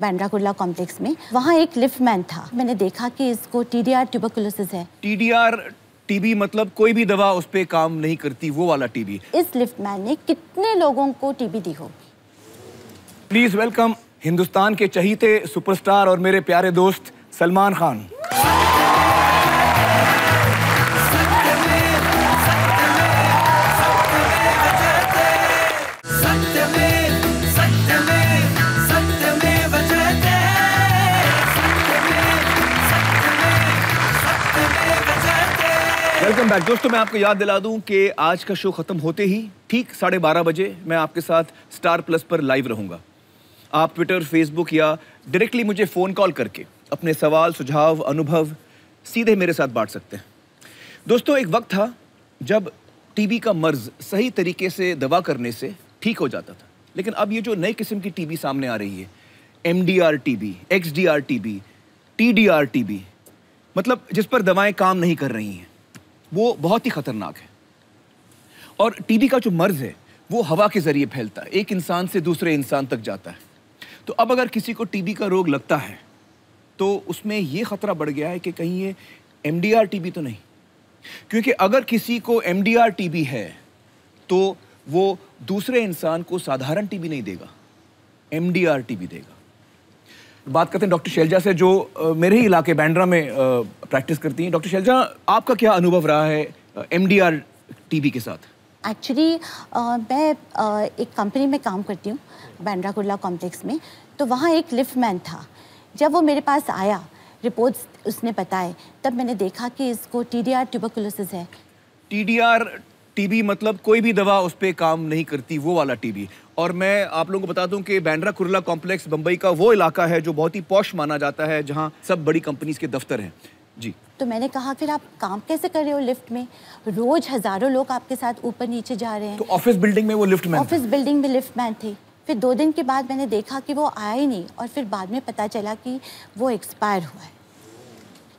Bandra Kurla complex में वहाँ एक लिफ्ट मैन था मैंने देखा कि इसको टी डी आर ट्यूबरकुलोसिस है टी डी आर टीबी मतलब कोई भी दवा उस पर काम नहीं करती वो वाला टीबी इस लिफ्ट मैन ने कितने लोगों को टीबी दी होगी प्लीज वेलकम हिंदुस्तान के चहीते सुपरस्टार और मेरे प्यारे दोस्त सलमान खान बैक दोस्तों मैं आपको याद दिला दूं कि आज का शो खत्म होते ही ठीक साढ़े बारह बजे मैं आपके साथ स्टार प्लस पर लाइव रहूंगा आप ट्विटर फेसबुक या डायरेक्टली मुझे फ़ोन कॉल करके अपने सवाल सुझाव अनुभव सीधे मेरे साथ बांट सकते हैं दोस्तों एक वक्त था जब टीबी का मर्ज सही तरीके से दवा करने से ठीक हो जाता था लेकिन अब ये जो नई किस्म की टीबी सामने आ रही है M D R T B X D R T B T D R T B मतलब जिस पर दवाएं काम नहीं कर रही हैं वो बहुत ही खतरनाक है और टीबी का जो मर्ज है वो हवा के जरिए फैलता है एक इंसान से दूसरे इंसान तक जाता है तो अब अगर किसी को टीबी का रोग लगता है तो उसमें ये खतरा बढ़ गया है कि कहीं ये एम टीबी तो नहीं क्योंकि अगर किसी को एम टीबी है तो वो दूसरे इंसान को साधारण टीबी नहीं देगा एम टीबी देगा बात करते हैं डॉक्टर शैलजा से जो मेरे ही इलाके बैंड्रा में प्रैक्टिस करती हैं डॉक्टर शैलजा आपका क्या अनुभव रहा है एम डी आर टीबी के साथ एक्चुअली मैं एक कंपनी में काम करती हूँ बैंड्रा कुर्ला कॉम्प्लेक्स में तो वहाँ एक लिफ्ट मैन था जब वो मेरे पास आया रिपोर्ट्स उसने बताए तब मैंने देखा कि इसको टी डी आर ट्यूबरकुलोसिस है टी डी आर टीबी मतलब कोई भी दवा उस पर काम नहीं करती वो वाला टीबी और मैं आप लोगों को बता दूं कि बैंड्रा कुरला कॉम्प्लेक्स बम्बई का वो इलाका है जो बहुत ही पौश माना जाता है जहाँ सब बड़ी कंपनीज के दफ्तर हैं जी तो मैंने कहा फिर आप काम कैसे कर रहे हो लिफ्ट में रोज हजारों लोग आपके साथ ऊपर नीचे जा रहे हैं तो ऑफिस बिल्डिंग में वो लिफ्ट मैन ऑफिस बिल्डिंग में लिफ्ट मैन थे फिर दो दिन के बाद मैंने देखा कि वो आया ही नहीं और फिर बाद में पता चला कि वो एक्सपायर हुआ है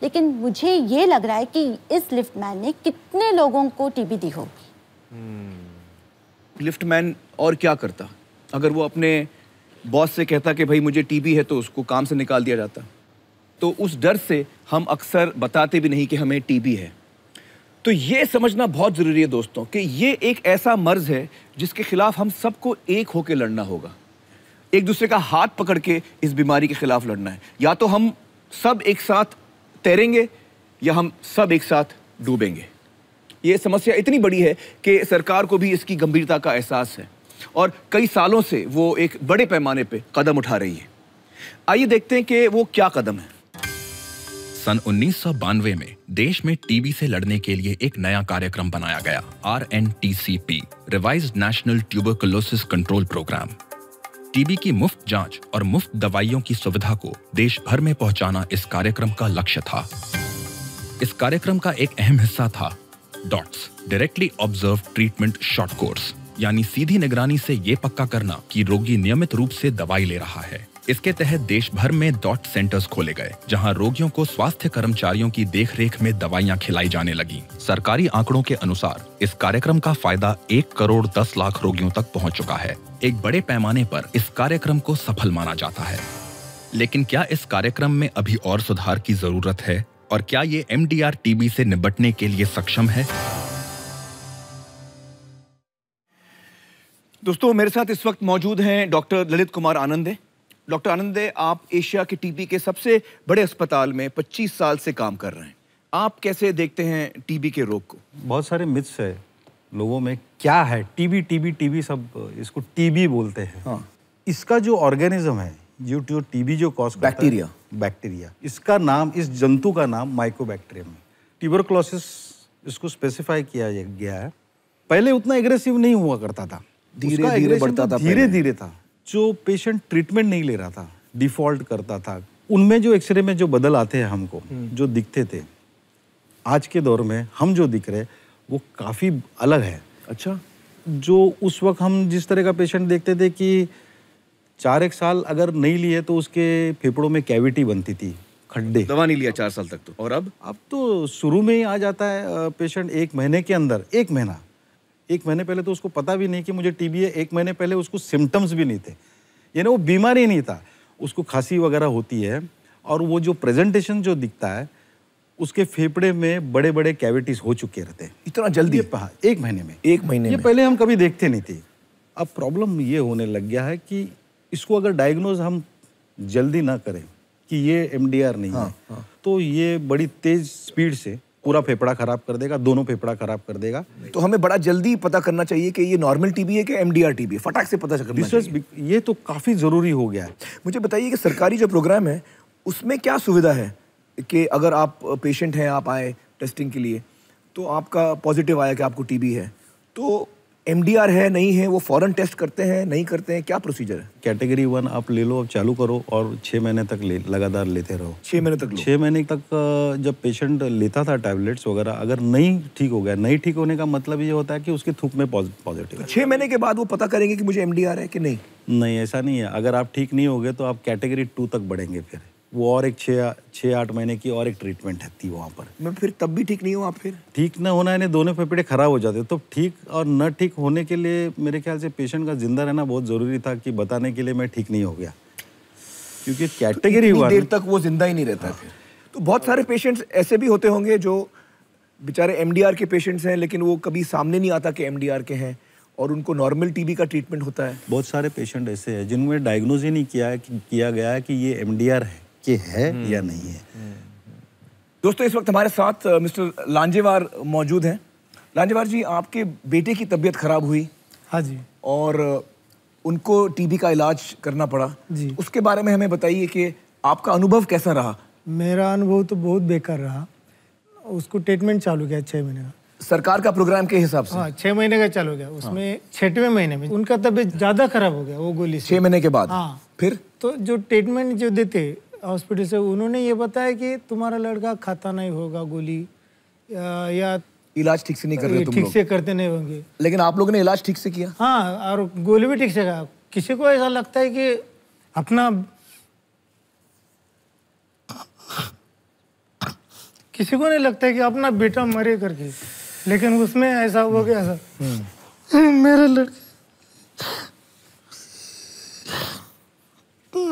लेकिन मुझे ये लग रहा है कि इस लिफ्ट मैन ने कितने लोगों को टीबी दी होगी हम्म। लिफ्टमैन और क्या करता अगर वो अपने बॉस से कहता कि भाई मुझे टीबी है तो उसको काम से निकाल दिया जाता तो उस डर से हम अक्सर बताते भी नहीं कि हमें टीबी है तो ये समझना बहुत ज़रूरी है दोस्तों कि ये एक ऐसा मर्ज है जिसके खिलाफ हम सबको एक होकर लड़ना होगा एक दूसरे का हाथ पकड़ के इस बीमारी के खिलाफ लड़ना है या तो हम सब एक साथ तैरेंगे या हम सब एक साथ डूबेंगे ये समस्या इतनी बड़ी है कि सरकार को भी इसकी गंभीरता का एहसास है और कई सालों से वो एक बड़े पैमाने पे कदम उठा रही है आइए देखते हैं कि वो क्या कदम है सन उन्नीस में देश में टीबी से लड़ने के लिए एक नया कार्यक्रम बनाया गया R N T C P revise national tuberculosis control programme TB की मुफ्त जांच और मुफ्त दवाइयों की सुविधा को देश भर में पहुंचाना इस कार्यक्रम का लक्ष्य था इस कार्यक्रम का एक अहम हिस्सा था DOTS directly observed treatment short course यानी सीधी निगरानी से ये पक्का करना कि रोगी नियमित रूप से दवाई ले रहा है इसके तहत देश भर में डॉट सेंटर्स खोले गए जहां रोगियों को स्वास्थ्य कर्मचारियों की देखरेख में दवाइयां खिलाई जाने लगी सरकारी आंकड़ों के अनुसार इस कार्यक्रम का फायदा एक करोड़ दस लाख रोगियों तक पहुंच चुका है एक बड़े पैमाने पर इस कार्यक्रम को सफल माना जाता है लेकिन क्या इस कार्यक्रम में अभी और सुधार की जरूरत है और क्या ये एम टीबी से निपटने के लिए सक्षम है दोस्तों मेरे साथ इस वक्त मौजूद हैं डॉक्टर ललित कुमार आनंदे डॉक्टर आनंदे आप एशिया के टीबी के सबसे बड़े अस्पताल में 25 साल से काम कर रहे हैं आप कैसे देखते हैं टीबी के रोग को बहुत सारे मिथ्स है लोगों में क्या है टीबी टीबी टीबी सब इसको टीबी बोलते हैं हाँ। इसका जो ऑर्गेनिज्म है जो जो टीबी जो कॉज बैक्टीरिया बैक्टीरिया इसका नाम इस जंतु का नाम माइकोबैक्टीरियम है ट्यूबरक्लोसिस इसको स्पेसिफाई किया गया है पहले उतना एग्रेसिव नहीं हुआ करता था धीरे धीरे बढ़ता था धीरे तो धीरे था जो पेशेंट ट्रीटमेंट नहीं ले रहा था डिफॉल्ट करता था उनमें जो एक्सरे में जो बदल आते हैं हमको हम्म। जो दिखते थे आज के दौर में हम जो दिख रहे वो काफ़ी अलग है अच्छा जो उस वक्त हम जिस तरह का पेशेंट देखते थे कि चार एक साल अगर नहीं लिए तो उसके फेफड़ों में कैविटी बनती थी खड्डे दवा नहीं लिया चार साल तक तो और अब अब तो शुरू में ही आ जाता है पेशेंट एक महीने के अंदर एक महीना एक महीने पहले तो उसको पता भी नहीं कि मुझे टीबी है एक महीने पहले उसको सिम्टम्स भी नहीं थे यानी वो बीमार ही नहीं था उसको खांसी वगैरह होती है और वो जो प्रेजेंटेशन जो दिखता है उसके फेफड़े में बड़े बड़े कैविटीज हो चुके रहते हैं इतना जल्दी एक महीने में एक महीने ये में। पहले हम कभी देखते नहीं थे अब प्रॉब्लम ये होने लग गया है कि इसको अगर डायग्नोज हम जल्दी ना करें कि ये एम नहीं हाँ, है हाँ. तो ये बड़ी तेज स्पीड से पूरा फेफड़ा खराब कर देगा दोनों फेफड़ा खराब कर देगा तो हमें बड़ा जल्दी पता करना चाहिए कि ये नॉर्मल टीबी है कि एमडीआर टीबी है फटाक से पता करना चाहिए ये तो काफ़ी ज़रूरी हो गया है मुझे बताइए कि सरकारी जो प्रोग्राम है उसमें क्या सुविधा है कि अगर आप पेशेंट हैं आप आए टेस्टिंग के लिए तो आपका पॉजिटिव आया कि आपको टीबी है तो एम डी आर है नहीं है वो फॉरन टेस्ट करते हैं नहीं करते हैं क्या प्रोसीजर है कैटेगरी वन आप ले लो आप चालू करो और छः महीने तक ले लगातार लेते रहो छः महीने तक छः महीने तक जब पेशेंट लेता था टैबलेट्स वगैरह अगर नहीं ठीक हो गया नहीं ठीक होने का मतलब ये होता है कि उसके थूक में पॉजिटिव छः महीने के बाद वो पता करेंगे कि मुझे एम है कि नहीं नहीं ऐसा नहीं है अगर आप ठीक नहीं हो गए तो आप कैटेगरी टू तक बढ़ेंगे फिर वो और एक छः छः आठ महीने की और एक ट्रीटमेंट है थी वहाँ पर मैं फिर तब भी ठीक नहीं हुआ फिर ठीक ना होना यानी दोनों फेफड़े ख़राब हो जाते तो ठीक और न ठीक होने के लिए मेरे ख्याल से पेशेंट का ज़िंदा रहना बहुत ज़रूरी था कि बताने के लिए मैं ठीक नहीं हो गया क्योंकि कैटेगरी तो हुआ देर तक वो ज़िंदा ही नहीं रहता हाँ। फिर तो बहुत सारे पेशेंट्स ऐसे भी होते होंगे जो बेचारे एम के पेशेंट्स हैं लेकिन वो कभी सामने नहीं आता कि एम के हैं और उनको नॉर्मल टीबी का ट्रीटमेंट होता है बहुत सारे पेशेंट ऐसे हैं जिनमें डायग्नोज ही नहीं किया किया गया है कि ये एम है कि है हम्म, या नहीं है हम्म, हम्म। दोस्तों इस वक्त हमारे साथ मिस्टर लांजेवार मौजूद हैं लांजेवार जी आपके बेटे की तबीयत खराब हुई हाँ जी और उनको टीबी का इलाज करना पड़ा जी उसके बारे में हमें बताइए कि आपका अनुभव कैसा रहा मेरा अनुभव तो बहुत बेकार रहा उसको ट्रीटमेंट चालू किया छः महीने का सरकार का प्रोग्राम के हिसाब से हाँ छः महीने का चालू गया हाँ। उसमें हाँ। छठवें महीने में उनका तबीयत ज़्यादा खराब हो गया वो गोली छः महीने के बाद हाँ फिर तो जो ट्रीटमेंट जो देते हॉस्पिटल से उन्होंने ये बताया कि तुम्हारा लड़का खाता नहीं होगा गोली या इलाज ठीक से नहीं कर रहे ठीक से करते नहीं होंगे लेकिन आप लोगों ने इलाज ठीक से किया हाँ और गोली भी ठीक से कहा किसी को ऐसा लगता है कि अपना किसी को नहीं लगता है कि अपना बेटा मरे करके लेकिन उसमें ऐसा हो गया सर हम्म। मेरे लड़के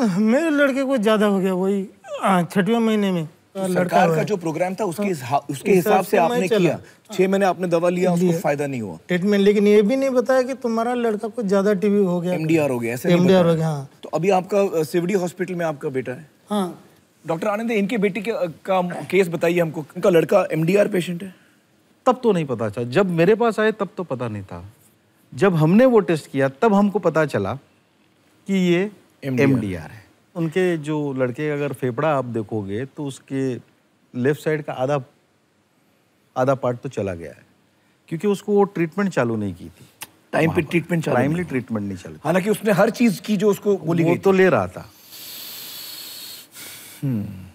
मेरे लड़के को ज्यादा हो गया वही हाँ, छठवें महीने में तो लड़का का जो प्रोग्राम था उसके हाँ। उसके हिसाब से आपने किया छह महीने आपने दवा लिया उसको फायदा नहीं हुआ ट्रीटमेंट लेकिन ये भी नहीं बताया कि तुम्हारा लड़का कुछ ज्यादा टीबी हो गया एमडीआर हो गया ऐसे एमडीआर हो गया हाँ। तो अभी आपका सिवडी हॉस्पिटल में आपका बेटा है डॉक्टर आनंद इनके बेटे के का केस बताइए हमको इनका लड़का एमडीआर पेशेंट है तब तो नहीं पता था जब मेरे पास आए तब तो पता नहीं था जब हमने वो टेस्ट किया तब हमको पता चला कि ये एम है उनके जो लड़के अगर फेफड़ा आप देखोगे तो उसके लेफ्ट साइड का आधा आधा पार्ट तो चला गया है क्योंकि उसको वो ट्रीटमेंट चालू नहीं की थी टाइम पे ट्रीटमेंट टाइमली ट्रीटमेंट नहीं चला हालांकि उसने हर चीज की जो उसको बोली वो तो ले रहा था हम्म।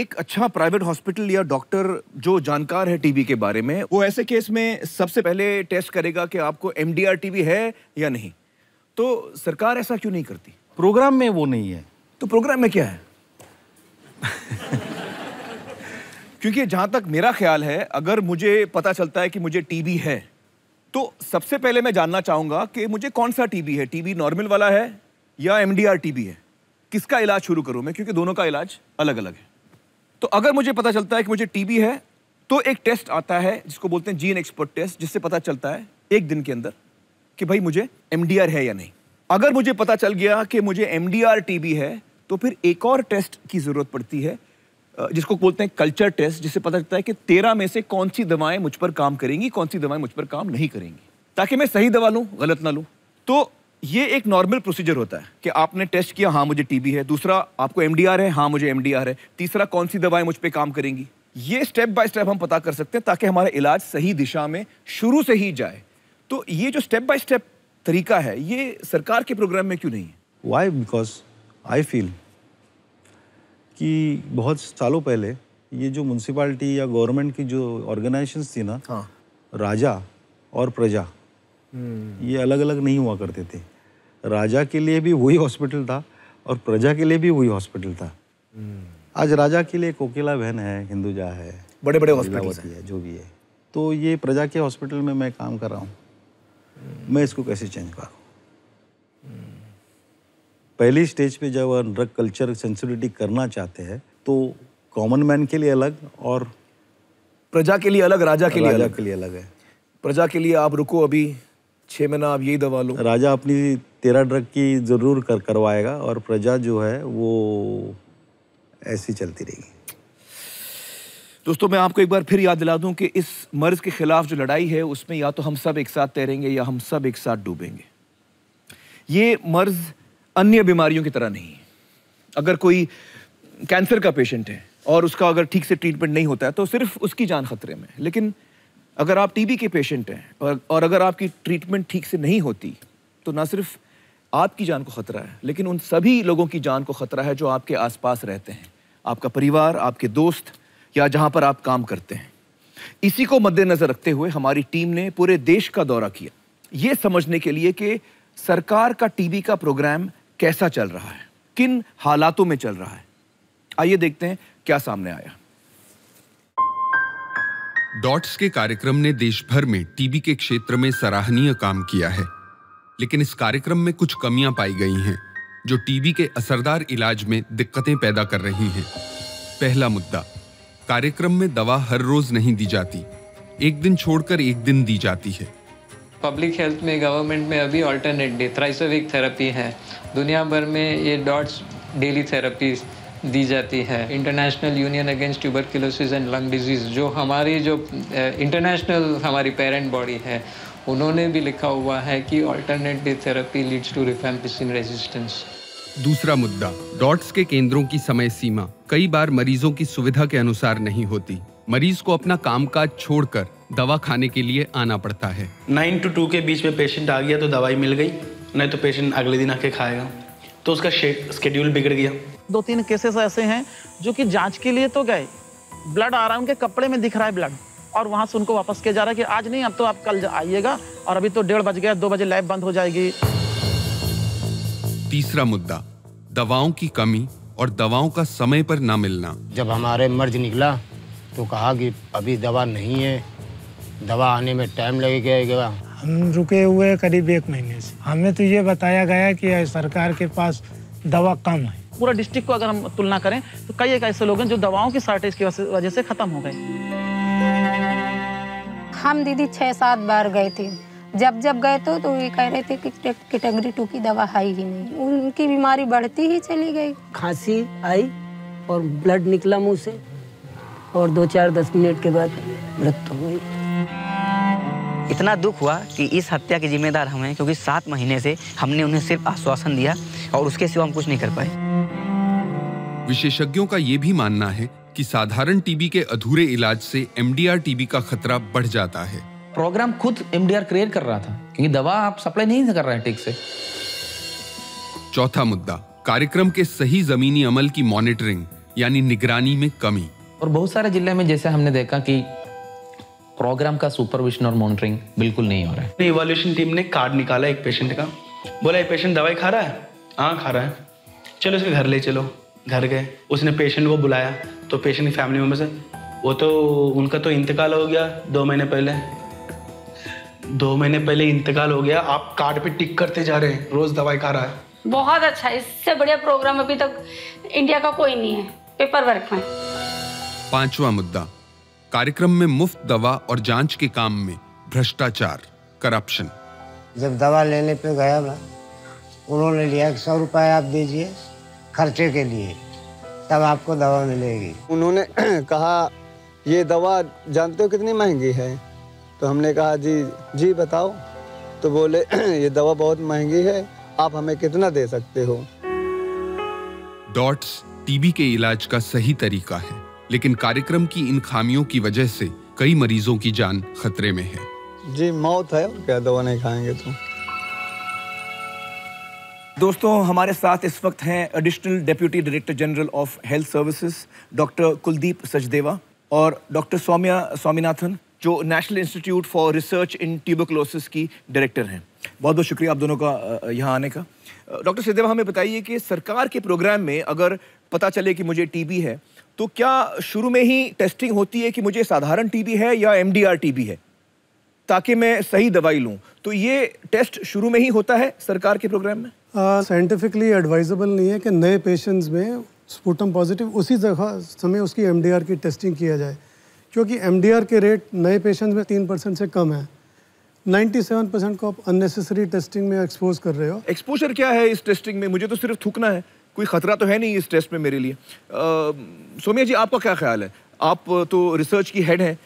एक अच्छा प्राइवेट हॉस्पिटल या डॉक्टर जो जानकार है टीबी के बारे में वो ऐसे केस में सबसे पहले टेस्ट करेगा कि आपको एमडीआर टीबी है या नहीं तो सरकार ऐसा क्यों नहीं करती प्रोग्राम में वो नहीं है तो प्रोग्राम में क्या है क्योंकि जहां तक मेरा ख्याल है अगर मुझे पता चलता है कि मुझे टीबी है तो सबसे पहले मैं जानना चाहूंगा कि मुझे कौन सा टीबी है टीबी नॉर्मल वाला है या एमडीआर टीबी है किसका इलाज शुरू करूं मैं क्योंकि दोनों का इलाज अलग अलग है तो अगर मुझे पता चलता है कि मुझे टीबी है तो एक टेस्ट आता है जिसको बोलते हैं जीन एक्सपर्ट टेस्ट जिससे पता चलता है एक दिन के अंदर कि भाई मुझे एम है या नहीं अगर मुझे पता चल गया कि मुझे एम टीबी है तो फिर एक और टेस्ट की ज़रूरत पड़ती है जिसको बोलते हैं कल्चर टेस्ट जिससे पता चलता है कि तेरह में से कौन सी दवाएं मुझ पर काम करेंगी कौन सी दवाएं मुझ पर काम नहीं करेंगी ताकि मैं सही दवा लूँ गलत ना लूँ तो ये एक नॉर्मल प्रोसीजर होता है कि आपने टेस्ट किया हाँ मुझे टीबी है दूसरा आपको एमडीआर है हाँ मुझे एमडीआर है तीसरा कौन सी दवाएं मुझ पर काम करेंगी ये स्टेप बाय स्टेप हम पता कर सकते हैं ताकि हमारा इलाज सही दिशा में शुरू से ही जाए तो ये जो स्टेप बाय स्टेप तरीका है ये सरकार के प्रोग्राम में क्यों नहीं है वाई बिकॉज आई फील कि बहुत सालों पहले ये जो म्यूनसिपाली या गवर्नमेंट की जो ऑर्गेनाइजेशन थी ना हाँ. राजा और प्रजा hmm. ये अलग अलग नहीं हुआ करते थे राजा के लिए भी वही हॉस्पिटल था और प्रजा के लिए भी वही हॉस्पिटल था hmm. आज राजा के लिए कोकिला बहन है हिंदुजा है बड़े बड़े हॉस्पिटल है जो भी है तो ये प्रजा के हॉस्पिटल में मैं काम कर रहा हूँ मैं इसको कैसे चेंज करूँ पहली स्टेज पे जब ड्रग कल्चर सेंसिटिविटी करना चाहते हैं तो कॉमन मैन के लिए अलग और प्रजा के लिए अलग राजा के लिए राजा अलग। के लिए अलग है प्रजा के लिए आप रुको अभी छः महीना आप यही दवा लो राजा अपनी तेरह ड्रग की ज़रूर कर करवाएगा और प्रजा जो है वो ऐसी चलती रहेगी दोस्तों मैं आपको एक बार फिर याद दिला दूं कि इस मर्ज़ के ख़िलाफ़ जो लड़ाई है उसमें या तो हम सब एक साथ तैरेंगे या हम सब एक साथ डूबेंगे ये मर्ज़ अन्य बीमारियों की तरह नहीं है अगर कोई कैंसर का पेशेंट है और उसका अगर ठीक से ट्रीटमेंट नहीं होता है तो सिर्फ उसकी जान खतरे में है लेकिन अगर आप टीबी के पेशेंट हैं और, और अगर आपकी ट्रीटमेंट ठीक से नहीं होती तो ना सिर्फ आपकी जान को खतरा है लेकिन उन सभी लोगों की जान को खतरा है जो आपके आसपास रहते हैं आपका परिवार आपके दोस्त या जहां पर आप काम करते हैं इसी को मद्देनजर रखते हुए हमारी टीम ने पूरे देश का दौरा किया ये समझने के लिए कि सरकार का टीबी का प्रोग्राम कैसा चल रहा है किन हालातों में चल रहा है आइए देखते हैं क्या सामने आया डॉट्स के कार्यक्रम ने देश भर में टीबी के क्षेत्र में सराहनीय काम किया है लेकिन इस कार्यक्रम में कुछ कमियां पाई गई हैं जो टीबी के असरदार इलाज में दिक्कतें पैदा कर रही हैं पहला मुद्दा कार्यक्रम में दवा हर रोज नहीं दी जाती एक दिन छोड़कर एक दिन दी जाती है पब्लिक हेल्थ में गवर्नमेंट में अभी ऑल्टरनेट डे थ्राइसोविक थेरेपी है दुनिया भर में ये डॉट्स डेली थेरेपी दी जाती है international union against tuberculosis and lung disease जो हमारी जो इंटरनेशनल हमारी पेरेंट बॉडी है उन्होंने भी लिखा हुआ है कि alternate day therapy leads to rifampicin resistance दूसरा मुद्दा डॉट्स के केंद्रों की समय सीमा कई बार मरीजों की सुविधा के अनुसार नहीं होती मरीज को अपना कामकाज छोड़कर दवा खाने के लिए आना पड़ता है नाइन टू टू के बीच में पेशेंट आ गया तो दवाई मिल गई नहीं तो पेशेंट अगले दिन आके खाएगा तो उसका स्केड्यूल बिगड़ गया दो तीन केसेस ऐसे हैं जो कि जांच के लिए तो गए ब्लड आ रहा है उनके कपड़े में दिख रहा है ब्लड और वहाँ से उनको वापस किया जा रहा है कि आज नहीं अब तो आप कल आइएगा और अभी तो डेढ़ बज गया दो बजे लैब बंद हो जाएगी तीसरा मुद्दा दवाओं की कमी और दवाओं का समय पर ना मिलना जब हमारे मर्ज निकला तो कहा कि अभी दवा नहीं है दवा आने में टाइम लगेगा हम रुके हुए करीब एक महीने से हमें तो ये बताया गया कि सरकार के पास दवा कम है पूरा डिस्ट्रिक्ट को अगर हम तुलना करें तो कई एक ऐसे लोग हैं जो दवाओं की शॉर्टेज की वजह से खत्म हो गए हम दीदी छह सात बार गए थे जब जब गए तो तो ये कह रहे थे कि कैटेगरी टू की दवा है ही नहीं उनकी बीमारी बढ़ती ही चली गई खांसी आई और ब्लड निकला मुंह से और दो चार दस मिनट के बाद मृत्यु हो गई इतना दुख हुआ कि इस हत्या के जिम्मेदार हम हैं क्योंकि सात महीने से हमने उन्हें सिर्फ आश्वासन दिया और उसके सिवा हम कुछ नहीं कर पाए विशेषज्ञों का ये भी मानना है कि साधारण टीबी के अधूरे इलाज से एमडीआर टीबी का खतरा बढ़ जाता है प्रोग्राम खुद एमडीआर क्रिएट कर रहा था क्योंकि दवा आप सप्लाई नहीं कर रहे हैं ठीक से चौथा मुद्दा कार्यक्रम के सही जमीनी अमल की मॉनिटरिंग यानी निगरानी में कमी और बहुत सारे जिले में जैसे हमने देखा कि प्रोग्राम का सुपरविजन और मॉनिटरिंग बिल्कुल नहीं हो रहा है इवोल्यूशन टीम ने कार्ड निकाला एक पेशेंट का बोला ये पेशेंट दवाई खा रहा है हाँ खा रहा है चलो इसके घर ले चलो घर गए उसने पेशेंट को बुलाया तो पेशेंट की फैमिली मेम्बर से वो तो उनका तो इंतकाल हो गया दो महीने पहले दो महीने पहले इंतकाल हो गया आप कार्ड पे टिक करते जा रहे हैं रोज दवाई खा रहा है बहुत अच्छा इससे बढ़िया प्रोग्राम अभी तक इंडिया का कोई नहीं है पेपर वर्क में पांचवा मुद्दा कार्यक्रम में मुफ्त दवा और जांच के काम में भ्रष्टाचार करप्शन जब दवा लेने पे गया मैं उन्होंने लिया सौ रुपए आप दीजिए खर्चे के लिए तब आपको दवा मिलेगी उन्होंने कहा ये दवा जानते हो कितनी महंगी है तो हमने कहा जी जी बताओ तो बोले ये दवा बहुत महंगी है आप हमें कितना दे सकते हो डॉट्स टीबी के इलाज का सही तरीका है लेकिन कार्यक्रम की इन खामियों की वजह से कई मरीजों की जान खतरे में है जी मौत है और क्या दवा नहीं खाएंगे तुम तो। दोस्तों हमारे साथ इस वक्त हैं additional deputy director general of health services doctor Kuldeep Sachdeva और डॉक्टर सौम्या स्वामीनाथन जो national institute for research in tuberculosis की डायरेक्टर हैं बहुत बहुत शुक्रिया आप दोनों का यहाँ आने का डॉक्टर सिद्धेव हमें बताइए कि सरकार के प्रोग्राम में अगर पता चले कि मुझे टीबी है तो क्या शुरू में ही टेस्टिंग होती है कि मुझे साधारण टीबी है या एमडीआर टीबी है ताकि मैं सही दवाई लूँ तो ये टेस्ट शुरू में ही होता है सरकार के प्रोग्राम में साइंटिफिकली एडवाइजेबल नहीं है कि नए पेशेंट्स में स्पूटम पॉजिटिव उसी जगह समय उसकी एमडीआर की टेस्टिंग किया जाए क्योंकि एम के रेट नए पेशेंट में तीन परसेंट से कम है 97 परसेंट को आप अननेसेसरी टेस्टिंग में एक्सपोज कर रहे हो एक्सपोजर क्या है इस टेस्टिंग में मुझे तो सिर्फ थूकना है कोई ख़तरा तो है नहीं इस टेस्ट में मेरे लिए सोमिया जी आपका क्या ख्याल है आप तो रिसर्च की हेड हैं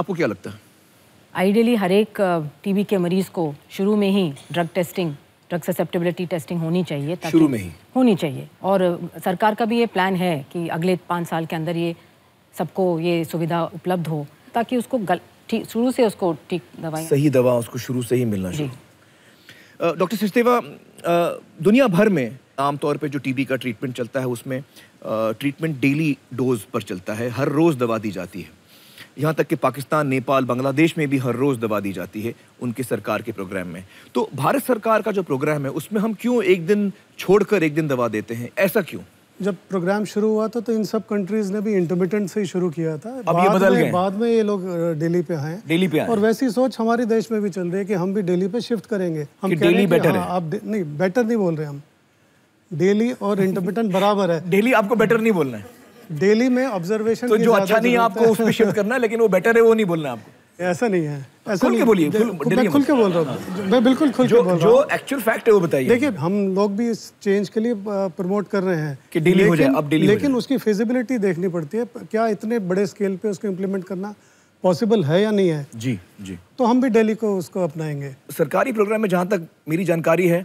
आपको क्या लगता है आइडियली हर एक टीबी के मरीज को शुरू में ही drug testing drug susceptibility testing होनी चाहिए शुरू में ही होनी चाहिए और सरकार का भी ये प्लान है कि अगले पाँच साल के अंदर ये सबको ये सुविधा उपलब्ध हो ताकि उसको शुरू से उसको ठीक दवाई सही दवा उसको शुरू से ही मिलना चाहिए डॉक्टर सचदेवा दुनिया भर में आमतौर पे जो टीबी का ट्रीटमेंट चलता है उसमें ट्रीटमेंट डेली डोज पर चलता है हर रोज़ दवा दी जाती है यहाँ तक कि पाकिस्तान नेपाल बांग्लादेश में भी हर रोज़ दवा दी जाती है उनके सरकार के प्रोग्राम में तो भारत सरकार का जो प्रोग्राम है उसमें हम क्यों एक दिन छोड़कर एक दिन दवा देते हैं ऐसा क्यों जब प्रोग्राम शुरू हुआ था तो इन सब कंट्रीज ने भी इंटरमीडियंट से ही शुरू किया था अब बाद ये बदल में, बाद में ये लोग डेली पे आए डेली पे आए और वैसी सोच हमारे देश में भी चल रही है कि हम भी डेली पे शिफ्ट करेंगे हम कि डेली बेटर हाँ, है आप नहीं बेटर नहीं बोल रहे हम डेली और इंटरमीडियंट बराबर है डेली आपको बेटर नहीं बोलना है डेली में ऑब्जर्वेशन तो जो अच्छा नहीं है आपको उसमें शिफ्ट करना है लेकिन वो बेटर है वो नहीं बोलना आपको ऐसा नहीं है ऐसा खुल के बोलिए मैं खुल के बोल रहा हूँ मैं बिल्कुल खुल के बोल रहा हूँ जो एक्चुअल फैक्ट है वो बताइए देखिए हम लोग भी इस चेंज के लिए प्रमोट कर रहे हैं कि डेली हो जाए अब डेली लेकिन उसकी फिजिबिलिटी देखनी पड़ती है क्या इतने बड़े स्केल पे उसको इम्प्लीमेंट करना पॉसिबल है या नहीं है जी जी तो हम भी डेली को उसको अपनाएंगे सरकारी प्रोग्राम में जहाँ तक मेरी जानकारी है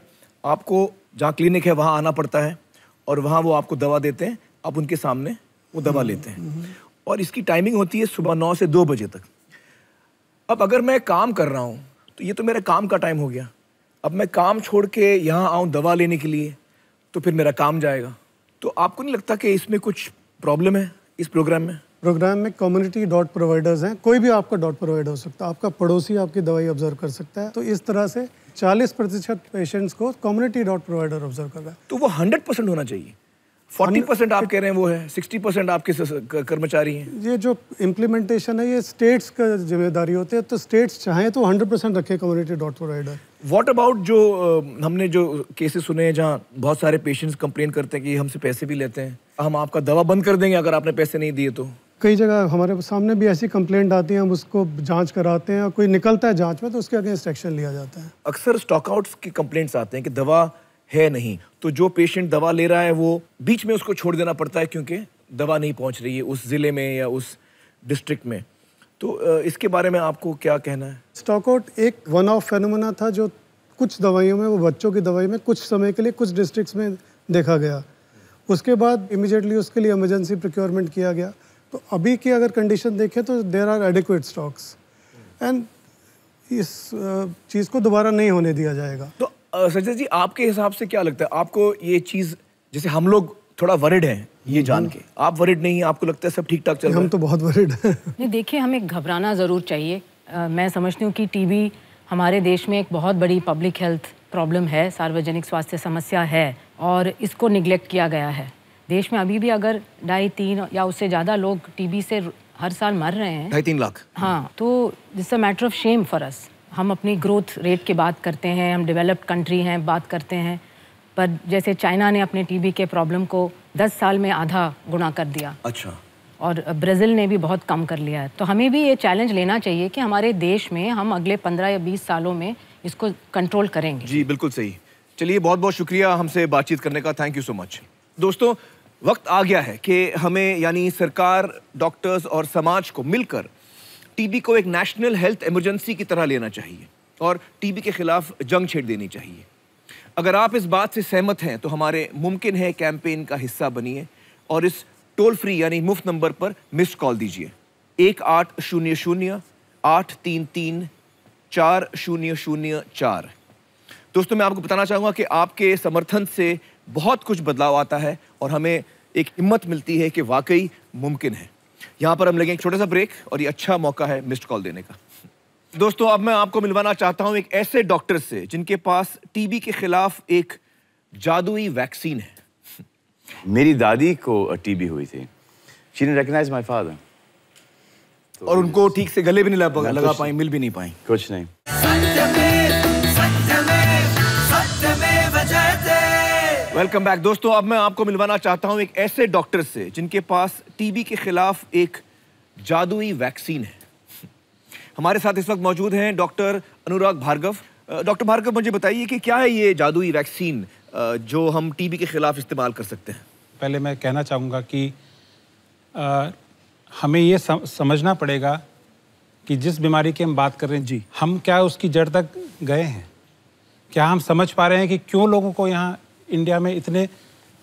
आपको जहाँ क्लिनिक है वहाँ आना पड़ता है और वहाँ वो आपको दवा देते हैं आप उनके सामने वो दवा हम्म, लेते हैं हम्म, हम्म। और इसकी टाइमिंग होती है सुबह नौ से दो बजे तक अब अगर मैं काम कर रहा हूँ तो ये तो मेरा काम का टाइम हो गया अब मैं काम छोड़ के यहाँ आऊँ दवा लेने के लिए तो फिर मेरा काम जाएगा तो आपको नहीं लगता कि इसमें कुछ प्रॉब्लम है इस प्रोग्राम में प्रोग्राम में कम्युनिटी डॉट प्रोवाइडर्स हैं कोई भी आपका डॉट प्रोवाइडर हो सकता है आपका पड़ोसी आपकी दवाई ऑब्जर्व कर सकता है तो इस तरह से 40 प्रतिशत पेशेंट्स को कम्युनिटी डॉट प्रोवाइडर ऑब्जर्व कर रहा है तो वो 100 परसेंट होना चाहिए फोर्टी परसेंट आप कह रहे हैं वो है सिक्सटी परसेंट आपके कर्मचारी हैं ये जो इम्प्लीमेंटेशन है ये स्टेट्स का जिम्मेदारी होती है तो स्टेट्स चाहें तो हंड्रेड परसेंट रखे community DOT provider what about जो हमने जो केसेस सुने हैं जहाँ बहुत सारे पेशेंट्स कंप्लेन करते हैं कि हमसे पैसे भी लेते हैं हम आपका दवा बंद कर देंगे अगर आपने पैसे नहीं दिए तो कई जगह हमारे सामने भी ऐसी कंप्लेंट आती है हम उसको जांच कराते हैं और कोई निकलता है जांच में तो उसके अगेंस्ट एक्शन लिया जाता है अक्सर स्टॉकआउट्स की कंप्लेंट्स आते हैं कि दवा है नहीं तो जो पेशेंट दवा ले रहा है वो बीच में उसको छोड़ देना पड़ता है क्योंकि दवा नहीं पहुंच रही है उस ज़िले में या उस डिस्ट्रिक्ट में तो इसके बारे में आपको क्या कहना है स्टॉकआउट एक वन ऑफ फेनोमेना था जो कुछ दवाइयों में वो बच्चों की दवाई में कुछ समय के लिए कुछ डिस्ट्रिक्ट में देखा गया उसके बाद इमिजिएटली उसके लिए इमरजेंसी प्रिक्योरमेंट किया गया तो अभी की अगर कंडीशन देखें तो there are adequate stocks and इस चीज़ को दोबारा नहीं होने दिया जाएगा तो सज्जत जी आपके हिसाब से क्या लगता है आपको ये चीज़ जैसे हम लोग थोड़ा वरिड हैं ये जान हम्म। के आप वरिड नहीं आपको लगता है सब ठीक ठाक चल रहा है हम तो बहुत वरिड हैं नहीं देखिए हमें घबराना ज़रूर चाहिए आ, मैं समझती हूँ कि टीबी हमारे देश में एक बहुत बड़ी पब्लिक हेल्थ प्रॉब्लम है सार्वजनिक स्वास्थ्य समस्या है और इसको निगलेक्ट किया गया है देश में अभी भी अगर ढाई तीन या उससे ज़्यादा लोग टीबी से हर साल मर रहे हैं ढाई तीन लाख हाँ तो this a matter of shame for us हम अपनी ग्रोथ रेट की बात करते हैं हम डेवलप्ड कंट्री हैं बात करते हैं पर जैसे चाइना ने अपने टीबी के प्रॉब्लम को 10 साल में आधा गुणा कर दिया अच्छा और ब्राज़ील ने भी बहुत कम कर लिया है तो हमें भी ये चैलेंज लेना चाहिए कि हमारे देश में हम अगले 15 या 20 सालों में इसको कंट्रोल करेंगे जी बिल्कुल सही चलिए बहुत बहुत शुक्रिया हमसे बातचीत करने का थैंक यू सो मच दोस्तों वक्त आ गया है कि हमें यानी सरकार डॉक्टर्स और समाज को मिलकर टीबी को एक नेशनल हेल्थ इमरजेंसी की तरह लेना चाहिए और टीबी के खिलाफ जंग छेड़ देनी चाहिए अगर आप इस बात से सहमत हैं तो हमारे मुमकिन है कैंपेन का हिस्सा बनिए और इस टोल फ्री यानी मुफ्त नंबर पर मिस कॉल दीजिए एक आठ शून्य शून्य आठ तीन तीन चार शून्य शून्य चार दोस्तों मैं आपको बताना चाहूँगा कि आपके समर्थन से बहुत कुछ बदलाव आता है और हमें एक हिम्मत मिलती है कि वाकई मुमकिन है यहाँ पर हम लेंगे एक छोटा सा ब्रेक और ये अच्छा मौका है मिस्ड कॉल देने का दोस्तों अब मैं आपको मिलवाना चाहता हूँ एक ऐसे डॉक्टर से जिनके पास टीबी के खिलाफ एक जादुई वैक्सीन है मेरी दादी को टीबी हुई थी शी रिकग्नाइज माय फादर और उनको ठीक से गले भी नहीं लगा, लगा पाई मिल भी नहीं पाई कुछ नहीं वेलकम बैक दोस्तों अब मैं आपको मिलवाना चाहता हूं एक ऐसे डॉक्टर से जिनके पास टीबी के खिलाफ एक जादुई वैक्सीन है हमारे साथ इस वक्त मौजूद हैं डॉक्टर अनुराग भार्गव डॉक्टर भार्गव मुझे बताइए कि क्या है ये जादुई वैक्सीन जो हम टीबी के खिलाफ इस्तेमाल कर सकते हैं पहले मैं कहना चाहूँगा कि आ, हमें ये समझना पड़ेगा कि जिस बीमारी की हम बात कर रहे हैं जी हम क्या उसकी जड़ तक गए हैं क्या हम समझ पा रहे हैं कि क्यों लोगों को यहाँ इंडिया में इतने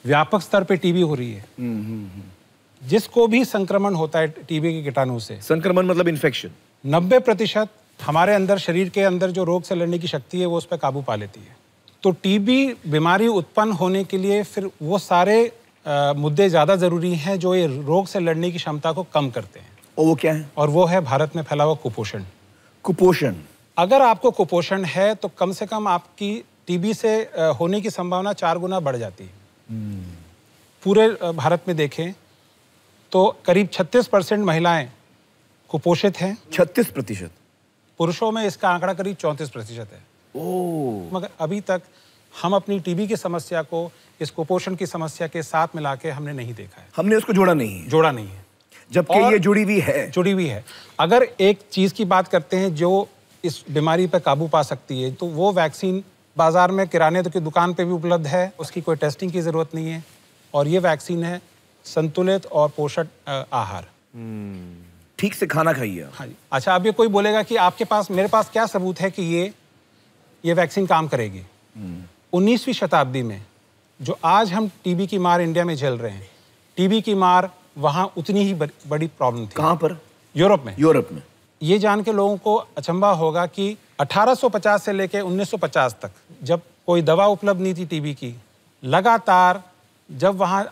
व्यापक स्तर पे टीबी हो रही है हम्म, हम्म, हम्म। जिसको भी संक्रमण होता है टीबी के कीटाणु से संक्रमण मतलब इन्फेक्शन नब्बे प्रतिशत हमारे अंदर शरीर के अंदर जो रोग से लड़ने की शक्ति है वो उस पर काबू पा लेती है तो टीबी बीमारी उत्पन्न होने के लिए फिर वो सारे आ, मुद्दे ज़्यादा ज़रूरी हैं जो ये रोग से लड़ने की क्षमता को कम करते हैं और वो क्या है और वो है भारत में फैला हुआ कुपोषण कुपोषण अगर आपको कुपोषण है तो कम से कम आपकी टीबी से होने की संभावना चार गुना बढ़ जाती है पूरे भारत में देखें तो करीब 36 परसेंट महिलाएं कुपोषित हैं 36 प्रतिशत पुरुषों में इसका आंकड़ा करीब 34 प्रतिशत है ओ। मगर अभी तक हम अपनी टीबी की समस्या को इस कुपोषण की समस्या के साथ मिला के हमने नहीं देखा है हमने उसको जोड़ा नहीं जोड़ा नहीं है जबकि ये जुड़ी हुई है जुड़ी हुई है अगर एक चीज की बात करते हैं जो इस बीमारी पर काबू पा सकती है तो वो वैक्सीन बाज़ार में किराने तो की दुकान पे भी उपलब्ध है उसकी कोई टेस्टिंग की ज़रूरत नहीं है और ये वैक्सीन है संतुलित और पोषक आहार हम्म, ठीक से खाना खाइए हाँ जी अच्छा अब ये कोई बोलेगा कि आपके पास मेरे पास क्या सबूत है कि ये ये वैक्सीन काम करेगी हम्म। उन्नीसवीं शताब्दी में जो आज हम टीबी की मार इंडिया में झेल रहे हैं टीबी की मार वहाँ उतनी ही बड़ी प्रॉब्लम थी कहाँ पर यूरोप में यूरोप में ये जान के लोगों को अचंबा होगा कि 1850 से लेकर 1950 तक जब कोई दवा उपलब्ध नहीं थी टीबी की लगातार जब वहाँ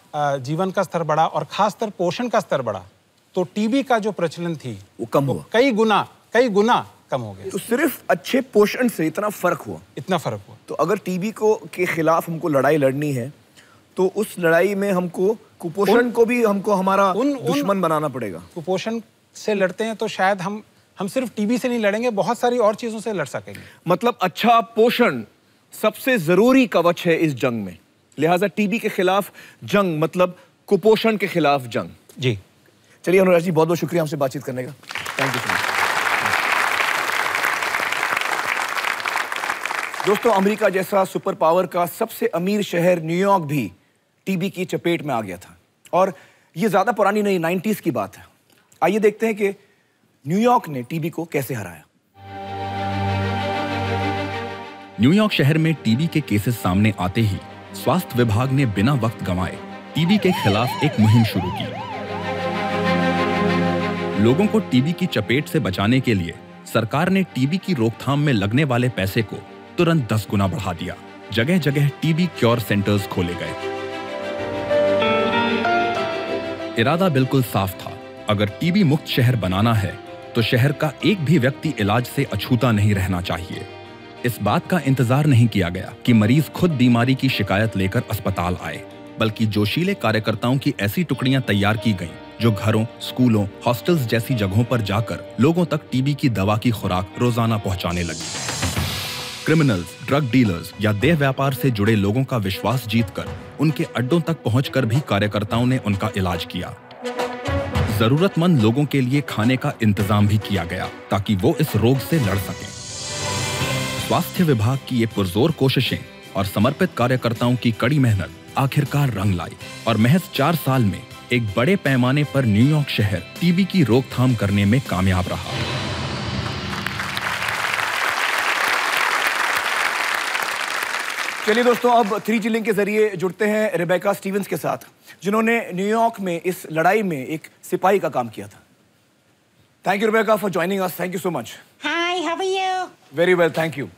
जीवन का स्तर बढ़ा और खासतर पोषण का स्तर बढ़ा तो टीबी का जो प्रचलन थी वो कम हुआ कई गुना कई गुना कम हो गया तो सिर्फ अच्छे पोषण से इतना फर्क हुआ इतना फर्क हुआ तो अगर टीबी को के खिलाफ हमको लड़ाई लड़नी है तो उस लड़ाई में हमको कुपोषण को भी हमको हमारा उन, दुश्मन उन, बनाना पड़ेगा कुपोषण से लड़ते हैं तो शायद हम हम सिर्फ टीबी से नहीं लड़ेंगे बहुत सारी और चीजों से लड़ सकेंगे मतलब अच्छा पोषण सबसे जरूरी कवच है इस जंग में लिहाजा टीबी के खिलाफ जंग मतलब कुपोषण के खिलाफ जंग जी चलिए अनुराज जी बहुत बहुत शुक्रिया हमसे बातचीत करने का थैंक यू सो मच दोस्तों अमेरिका जैसा सुपर पावर का सबसे अमीर शहर न्यूयॉर्क भी टीबी की चपेट में आ गया था और ये ज़्यादा पुरानी नहीं नाइनटीज की बात है आइए देखते हैं कि न्यूयॉर्क ने टीबी को कैसे हराया न्यूयॉर्क शहर में टीबी के केसेस सामने आते ही स्वास्थ्य विभाग ने बिना वक्त गंवाए टीबी के खिलाफ एक मुहिम शुरू की लोगों को टीबी की चपेट से बचाने के लिए सरकार ने टीबी की रोकथाम में लगने वाले पैसे को तुरंत दस गुना बढ़ा दिया जगह जगह टीबी क्योर सेंटर्स खोले गए इरादा बिल्कुल साफ था अगर टीबी मुक्त शहर बनाना है तो शहर का एक भी व्यक्ति इलाज से अछूता नहीं रहना चाहिए इस बात का इंतजार नहीं किया गया कि मरीज खुद बीमारी की शिकायत लेकर अस्पताल आए बल्कि जोशीले कार्यकर्ताओं की ऐसी टुकड़ियां तैयार की गईं जो घरों स्कूलों हॉस्टल्स जैसी जगहों पर जाकर लोगों तक टीबी की दवा की खुराक रोजाना पहुंचाने लगी क्रिमिनल्स ड्रग डीलर्स या देह व्यापार से जुड़े लोगों का विश्वास जीतकर उनके अड्डों तक पहुंचकर भी कार्यकर्ताओं ने उनका इलाज किया जरूरतमंद लोगों के लिए खाने का इंतजाम भी किया गया ताकि वो इस रोग से लड़ सके स्वास्थ्य विभाग की ये पुरजोर कोशिशें और समर्पित कार्यकर्ताओं की कड़ी मेहनत आखिरकार रंग लाई और महज चार साल में एक बड़े पैमाने पर न्यूयॉर्क शहर टीबी की रोकथाम करने में कामयाब रहा चलिए दोस्तों अब थ्री चिलिंग के जरिए जुड़ते हैं रेबेका स्टीवंस के साथ जिन्होंने न्यूयॉर्क में इस लड़ाई में एक सिपाही का काम किया था thank you Rebecca for joining us thank you so much hi how are you very well thank you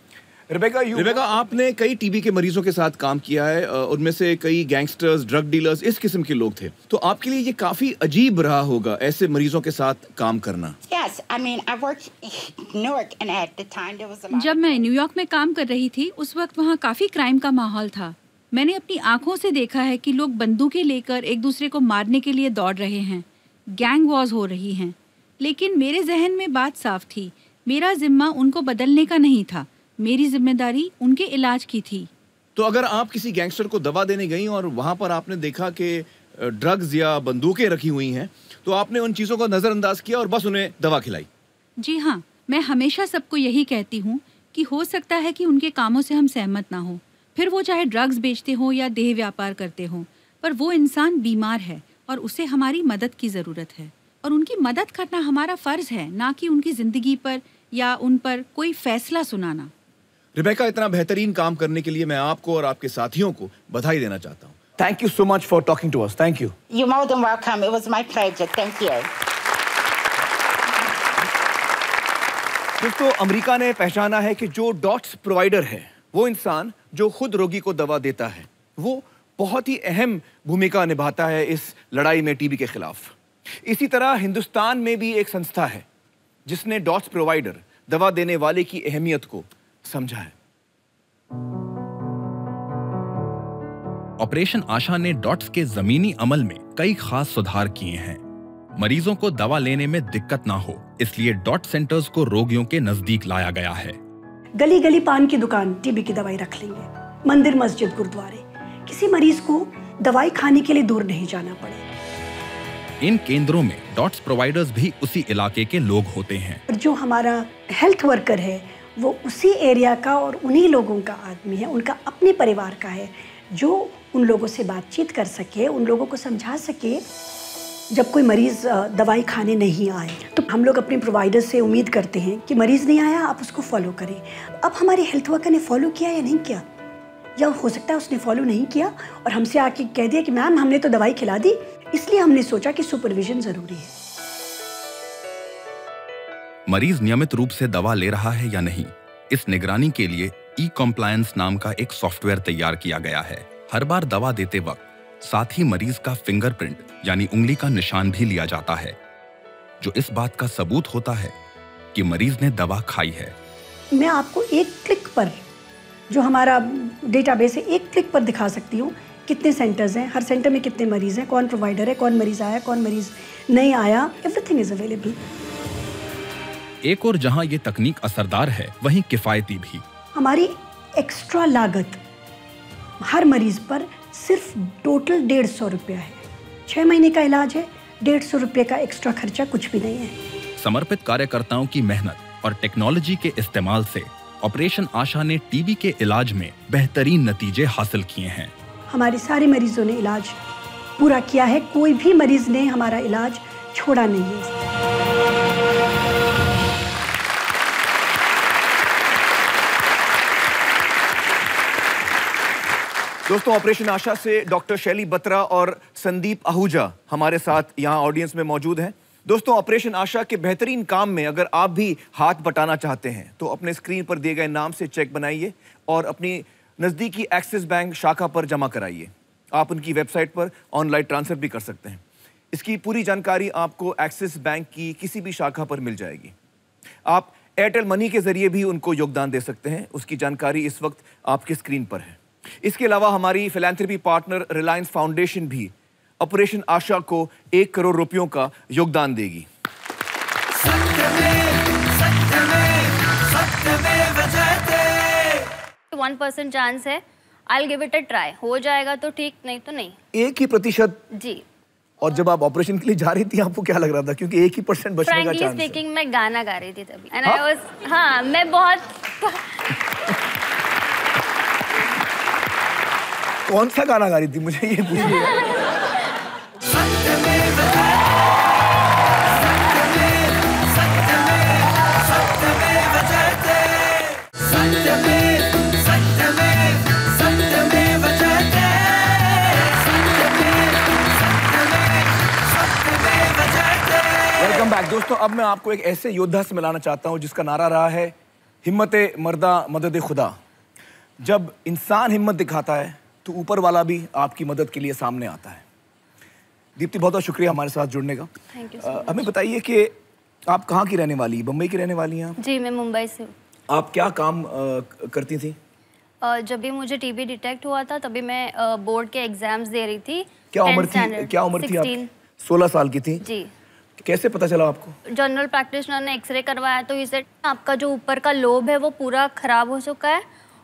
Rebecca आपने कई टीबी के मरीजों के साथ काम किया है उनमें से कई गैंगस्टर्स ड्रग डीलर्स इस किस्म के लोग थे तो आपके लिए ये काफी अजीब रहा होगा ऐसे मरीजों के साथ काम करना yes, I mean, I time, जब मैं न्यूयॉर्क में काम कर रही थी उस वक्त वहाँ काफी क्राइम का माहौल था मैंने अपनी आंखों से देखा है कि लोग बंदूकें लेकर एक दूसरे को मारने के लिए दौड़ रहे हैं गैंग वॉज हो रही हैं लेकिन मेरे जहन में बात साफ थी मेरा जिम्मा उनको बदलने का नहीं था मेरी जिम्मेदारी उनके इलाज की थी तो अगर आप किसी गैंगस्टर को दवा देने गई और वहाँ पर आपने देखा कि ड्रग्स या बंदूकें रखी हुई हैं तो आपने उन चीज़ों को नज़रअंदाज किया और बस उन्हें दवा खिलाई जी हाँ मैं हमेशा सबको यही कहती हूँ कि हो सकता है कि उनके कामों से हम सहमत ना हो फिर वो चाहे ड्रग्स बेचते हो या देह व्यापार करते हो पर वो इंसान बीमार है और उसे हमारी मदद की ज़रूरत है और उनकी मदद करना हमारा फ़र्ज़ है ना कि उनकी ज़िंदगी पर या उन पर कोई फैसला सुनाना रिबेका इतना बेहतरीन काम करने के लिए मैं आपको और आपके साथियों को बधाई देना चाहता हूँ thank you so much for talking to us thank you you more than welcome it was my pleasure thank you दोस्तों अमेरिका ने पहचाना है कि जो डॉट्स प्रोवाइडर है वो इंसान जो खुद रोगी को दवा देता है वो बहुत ही अहम भूमिका निभाता है इस लड़ाई में टीबी के खिलाफ इसी तरह हिंदुस्तान में भी एक संस्था है जिसने डॉट्स प्रोवाइडर दवा देने वाले की अहमियत को समझा है ऑपरेशन आशा ने डॉट्स के जमीनी अमल में कई खास सुधार किए हैं मरीजों को दवा लेने में दिक्कत ना हो इसलिए डॉट सेंटर्स को रोगियों के नजदीक लाया गया है गली गली पान की दुकान टीबी की दवाई रख लेंगे मंदिर मस्जिद गुरुद्वारे किसी मरीज को दवाई खाने के लिए दूर नहीं जाना पड़े इन केंद्रों में डॉट्स प्रोवाइडर्स भी उसी इलाके के लोग होते हैं जो हमारा हेल्थ वर्कर है वो उसी एरिया का और उन्हीं लोगों का आदमी है उनका अपने परिवार का है जो उन लोगों से बातचीत कर सके उन लोगों को समझा सके जब कोई मरीज़ दवाई खाने नहीं आए तो हम लोग अपने प्रोवाइडर से उम्मीद करते हैं कि मरीज़ नहीं आया आप उसको फॉलो करें अब हमारे हेल्थ वर्कर ने फॉलो किया या नहीं किया या हो सकता है उसने फॉलो नहीं किया और हमसे आके कह दिया कि मैम हमने तो दवाई खिला दी इसलिए हमने सोचा कि सुपरविज़न ज़रूरी है मरीज नियमित रूप से दवा ले रहा है या नहीं इस निगरानी के लिए ई कॉम्प्लायंस नाम का एक सॉफ्टवेयर तैयार किया गया है हर बार दवा देते वक्त साथ ही मरीज का फिंगरप्रिंट यानी उंगली का निशान भी लिया जाता है जो इस बात का सबूत होता है कि मरीज ने दवा खाई है मैं आपको एक क्लिक पर जो हमारा डेटाबेस है एक क्लिक पर दिखा सकती हूँ कितने सेंटर्स हैं हर सेंटर में कितने मरीज़ हैं कौन प्रोवाइडर है कौन मरीज़ आया कौन मरीज़ नहीं आया एवरीथिंग इज़ अवेलेबल एक और जहां ये तकनीक असरदार है वहीं किफायती भी हमारी एक्स्ट्रा लागत हर मरीज पर सिर्फ टोटल डेढ़ सौ रुपया है छह महीने का इलाज है डेढ़ सौ रुपये का एक्स्ट्रा खर्चा कुछ भी नहीं है समर्पित कार्यकर्ताओं की मेहनत और टेक्नोलॉजी के इस्तेमाल से ऑपरेशन आशा ने टीबी के इलाज में बेहतरीन नतीजे हासिल किए हैं हमारे सारे मरीजों ने इलाज पूरा किया है कोई भी मरीज ने हमारा इलाज छोड़ा नहीं है दोस्तों ऑपरेशन आशा से डॉक्टर शैली बत्रा और संदीप आहूजा हमारे साथ यहाँ ऑडियंस में मौजूद हैं दोस्तों ऑपरेशन आशा के बेहतरीन काम में अगर आप भी हाथ बटाना चाहते हैं तो अपने स्क्रीन पर दिए गए नाम से चेक बनाइए और अपनी नज़दीकी एक्सिस बैंक शाखा पर जमा कराइए आप उनकी वेबसाइट पर ऑनलाइन ट्रांसफ़र भी कर सकते हैं इसकी पूरी जानकारी आपको एक्सिस बैंक की किसी भी शाखा पर मिल जाएगी आप एयरटेल मनी के ज़रिए भी उनको योगदान दे सकते हैं उसकी जानकारी इस वक्त आपके स्क्रीन पर है इसके अलावा हमारी फिलेंथ्रपी पार्टनर रिलायंस फाउंडेशन भी ऑपरेशन आशा को एक करोड़ रुपयों का योगदान देगी चांस है I give it a try हो जाएगा तो ठीक नहीं तो नहीं एक ही प्रतिशत जी और जब आप ऑपरेशन के लिए जा रही थी आपको क्या लग रहा था क्योंकि एक ही परसेंट बचने का चांस स्पीकिंग मैं गाना गा रही थी तभी एंड आई वाज हां मैं बहुत कौन सा गाना गा रही थी मुझे ये पूछिए बैक दोस्तों अब मैं आपको एक ऐसे योद्धा से मिलाना चाहता हूं जिसका नारा रहा है हिम्मत मर्दा मदद खुदा जब इंसान हिम्मत दिखाता है तो ऊपर वाला भी आपकी मदद के लिए सामने आता है दीप्ति बहुत बहुत शुक्रिया हमारे साथ जुड़ने का so हमें बताइए कि आप कहाँ की रहने वाली बम्बई की रहने वाली हैं जी मैं मुंबई से हूँ आप क्या काम करती थी जब भी मुझे टीबी डिटेक्ट हुआ था तभी मैं बोर्ड के एग्जाम्स दे रही थी क्या उम्र थी क्या उम्र थी सोलह साल की थी जी कैसे पता चला आपको जनरल प्रैक्टिशनर ने एक्सरे करवाया तो इसे आपका जो ऊपर का लोब है वो पूरा खराब हो चुका है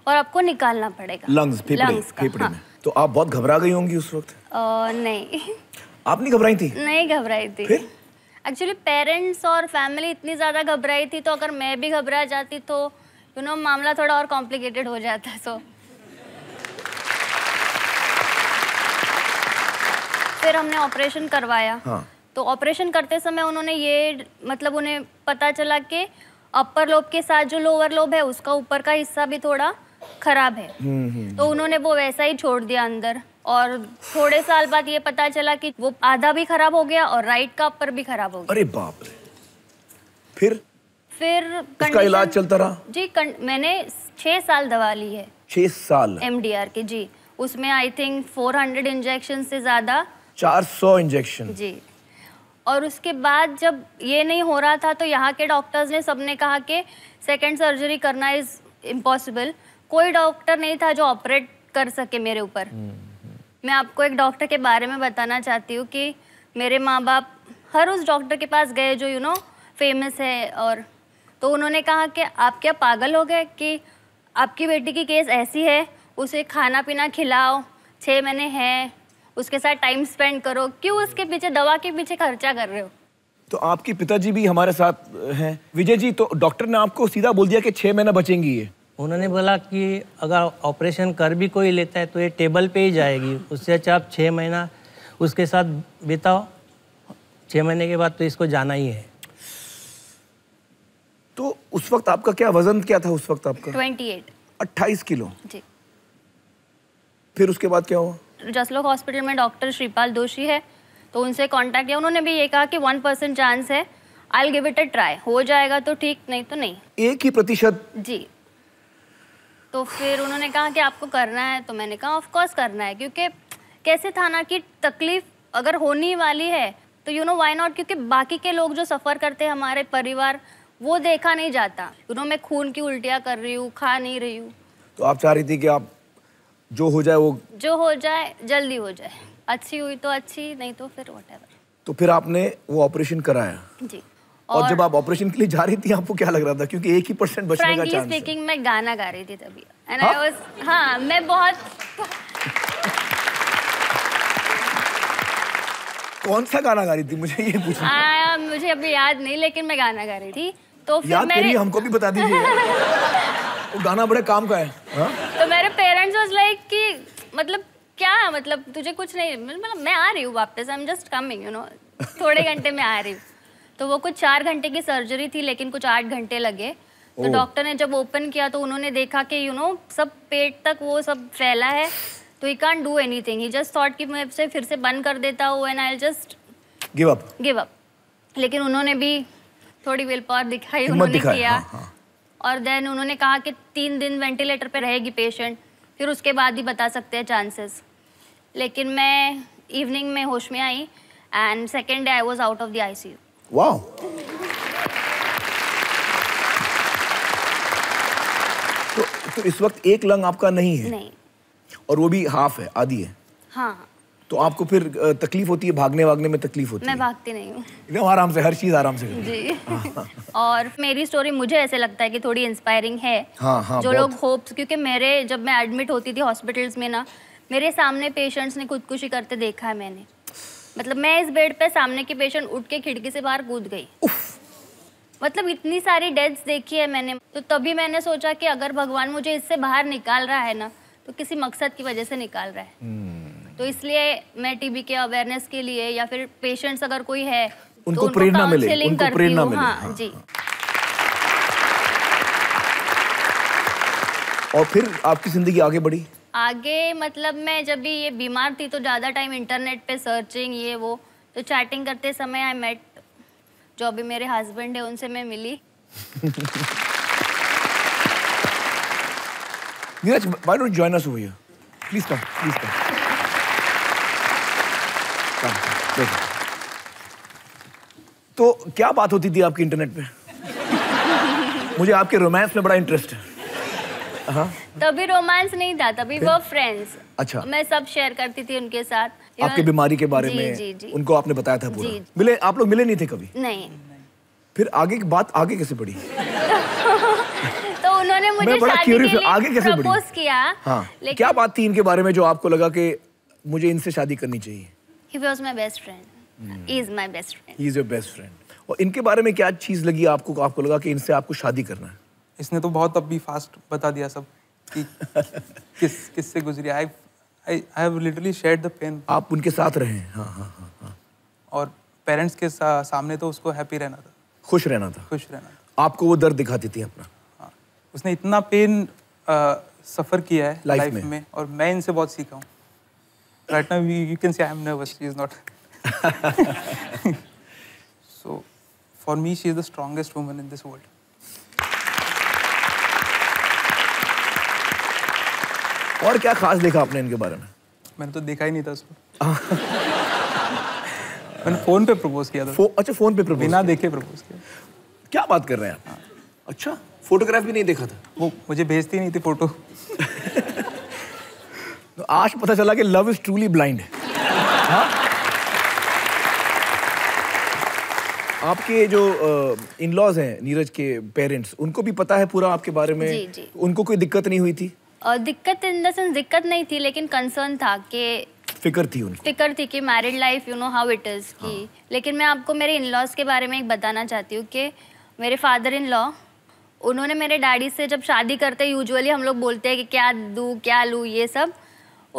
और आपको निकालना पड़ेगा लंग्स फेफड़े फेफड़े हाँ। में तो आप बहुत घबरा गई होंगी उस वक्त आ, नहीं आप नहीं घबराई थी नहीं घबराई थी एक्चुअली पेरेंट्स और फैमिली इतनी ज़्यादा घबराई थी तो अगर मैं भी घबरा जाती तो यू नो मामला थोड़ा और कॉम्प्लिकेटेड हो जाता सो फिर हमने ऑपरेशन करवाया हाँ. तो ऑपरेशन करते समय उन्होंने ये मतलब उन्हें पता चला कि अपर लोब के साथ जो लोअर लोब है उसका ऊपर का हिस्सा भी थोड़ा खराब है हम्म, हम्म, तो हम्म। उन्होंने वो वैसा ही छोड़ दिया अंदर और थोड़े साल बाद ये पता चला कि वो आधा भी खराब हो गया और राइट का अपर भी खराब हो गया अरे बाप रे फिर फिर उसका इलाज चलता रहा जी कं, मैंने छह साल दवा ली है छह साल एम के जी उसमें आई थिंक 400 इंजेक्शन से ज्यादा 400 इंजेक्शन जी और उसके बाद जब ये नहीं हो रहा था तो यहाँ के डॉक्टर्स ने सबने कहा कि सेकेंड सर्जरी करना इज इम्पॉसिबल कोई डॉक्टर नहीं था जो ऑपरेट कर सके मेरे ऊपर मैं आपको एक डॉक्टर के बारे में बताना चाहती हूँ कि मेरे माँ बाप हर उस डॉक्टर के पास गए जो यू नो फेमस है और तो उन्होंने कहा कि आप क्या पागल हो गए कि आपकी बेटी की केस ऐसी है उसे खाना पीना खिलाओ छः महीने हैं उसके साथ टाइम स्पेंड करो क्यों उसके पीछे दवा के पीछे खर्चा कर रहे हो तो आपके पिताजी भी हमारे साथ हैं विजय जी तो डॉक्टर ने आपको सीधा बोल दिया कि छः महीना बचेंगी ये उन्होंने बोला कि अगर ऑपरेशन कर भी कोई लेता है तो ये टेबल पे ही जाएगी उससे अच्छा आप छः महीना उसके साथ बिताओ छः महीने के बाद तो इसको जाना ही है तो उस वक्त आपका क्या वजन क्या था उस वक्त आपका ट्वेंटी एट अट्ठाईस किलो जी फिर उसके बाद क्या हुआ जसलोक हॉस्पिटल में डॉक्टर श्रीपाल दोषी है तो उनसे कांटेक्ट किया उन्होंने भी ये कहा कि वन परसेंट चांस है I give it a try हो जाएगा तो ठीक नहीं तो नहीं एक ही प्रतिशत जी तो फिर उन्होंने कहा कि आपको करना है तो मैंने कहा ऑफकोर्स करना है क्योंकि कैसे था ना कि तकलीफ अगर होनी वाली है तो यू नो वाई नॉट क्योंकि बाकी के लोग जो सफ़र करते हैं हमारे परिवार वो देखा नहीं जाता यू नो मैं खून की उल्टियाँ कर रही हूँ खा नहीं रही हूँ तो आप चाह रही थी कि आप जो हो जाए वो जो हो जाए जल्दी हो जाए अच्छी हुई तो अच्छी नहीं तो फिर वट तो फिर आपने वो ऑपरेशन कराया जी और, जब आप ऑपरेशन के लिए जा रही थी आपको क्या लग रहा था क्योंकि एक ही परसेंट बचने का चांस स्पीकिंग मैं गाना गा रही थी तभी एंड आई वाज हां मैं बहुत कौन सा गाना गा रही थी मुझे ये पूछना आ, मुझे अभी याद नहीं लेकिन मैं गाना गा रही थी तो फिर याद मेरे... हमको भी बता दीजिए वो गाना बड़े काम का है हा? तो मेरे पेरेंट्स वाज लाइक कि मतलब क्या मतलब तुझे कुछ नहीं मतलब मैं आ रही हूँ वापस I am just coming you know थोड़े घंटे में आ रही हूँ तो वो कुछ चार घंटे की सर्जरी थी लेकिन कुछ आठ घंटे लगे तो डॉक्टर ने जब ओपन किया तो उन्होंने देखा कि यू नो सब पेट तक वो सब फैला है तो he can't do anything he just thought कि मैं से फिर से बंद कर देता हूँ and I just give up give up लेकिन उन्होंने भी थोड़ी विल पावर दिखाई उन्होंने दिखा किया हाँ, हाँ. और देन उन्होंने कहा कि तीन दिन वेंटिलेटर पे रहेगी पेशेंट फिर उसके बाद ही बता सकते हैं चांसेस लेकिन मैं इवनिंग में होश में आई and second day I was out of the I C U Wow. तो, तो इस वक्त एक लंग आपका नहीं है नहीं और वो भी हाफ है आधी है हाँ तो आपको फिर तकलीफ होती है भागने वागने में तकलीफ होती मैं है मैं भागती नहीं हूँ एकदम आराम से हर चीज आराम से जी हाँ। और मेरी स्टोरी मुझे ऐसे लगता है कि थोड़ी इंस्पायरिंग है हाँ, हाँ, जो लोग होप्स क्योंकि मेरे जब मैं एडमिट होती थी हॉस्पिटल्स में ना मेरे सामने पेशेंट्स ने खुदकुशी करते देखा है मैंने मतलब मैं इस बेड पे सामने के पेशेंट उठ के खिड़की से बाहर कूद गई मतलब इतनी सारी डेथ्स देखी है मैंने तो तभी मैंने सोचा कि अगर भगवान मुझे इससे बाहर निकाल रहा है ना तो किसी मकसद की वजह से निकाल रहा है hmm. तो इसलिए मैं टीबी के अवेयरनेस के लिए या फिर पेशेंट्स अगर कोई है तो उनको तो प्रेरणा मिले उनको प्रेरणा मिले हाँ, हाँ, जी और फिर आपकी जिंदगी आगे बढ़ी आगे मतलब मैं जब भी ये बीमार थी तो ज़्यादा टाइम इंटरनेट पे सर्चिंग ये वो तो चैटिंग करते समय आई मेट जो अभी मेरे हस्बैंड है उनसे मैं मिली Neeraj why don't you join us over कम तो क्या बात होती थी आपकी इंटरनेट पे मुझे आपके रोमांस में बड़ा इंटरेस्ट है हाँ। तभी रोमांस नहीं था तभी वो फ्रेंड्स अच्छा मैं सब शेयर करती थी उनके साथ आपकी बीमारी के बारे में उनको आपने बताया था पूरा मिले आप लोग मिले नहीं थे कभी नहीं फिर आगे की बात आगे कैसे बढ़ी तो उन्होंने मुझे शादी के लिए आगे कैसे किया हाँ लेकिन... क्या बात थी इनके बारे में जो आपको लगा कि मुझे इनसे शादी करनी चाहिए hmm. और इनके बारे में क्या चीज लगी आपको आपको लगा कि इनसे आपको शादी करना है इसने तो बहुत अब भी फास्ट बता दिया सब कि किस किस से गुजरी I I have literally share the pain आप उनके साथ रहे हैं हाँ हाँ हाँ, हाँ। और पेरेंट्स के सा, सामने तो उसको हैप्पी रहना था खुश रहना था खुश रहना था आपको वो दर्द दिखाती थी अपना हाँ उसने इतना पेन सफ़र किया है लाइफ में।, में और मैं इनसे बहुत सीखा हूँ right now you can see I am nervous she is not so for me she is the strongest woman in this world और क्या खास देखा आपने इनके बारे में मैंने तो देखा ही नहीं था उसको मैंने फोन पे प्रपोज किया था फो, अच्छा फोन पे प्रपोज बिना देखे प्रपोज किया क्या बात कर रहे हैं आप हाँ। अच्छा फोटोग्राफ भी नहीं देखा था वो मुझे भेजती नहीं थी फोटो तो आज पता चला कि लव इज ट्रूली ब्लाइंड आपके जो इन लॉज हैं नीरज के पेरेंट्स उनको भी पता है पूरा आपके बारे में जी, जी. उनको कोई दिक्कत नहीं हुई थी दिक्कत इन देंस दिक्कत नहीं थी लेकिन कंसर्न था कि फिकर थी उनको फिकर थी कि married life you know how it is की लेकिन मैं आपको मेरे इन लॉज के बारे में एक बताना चाहती हूँ कि मेरे फादर इन लॉ उन्होंने मेरे डैडी से जब शादी करते यूजुअली हम लोग बोलते हैं कि क्या दू क्या लू ये सब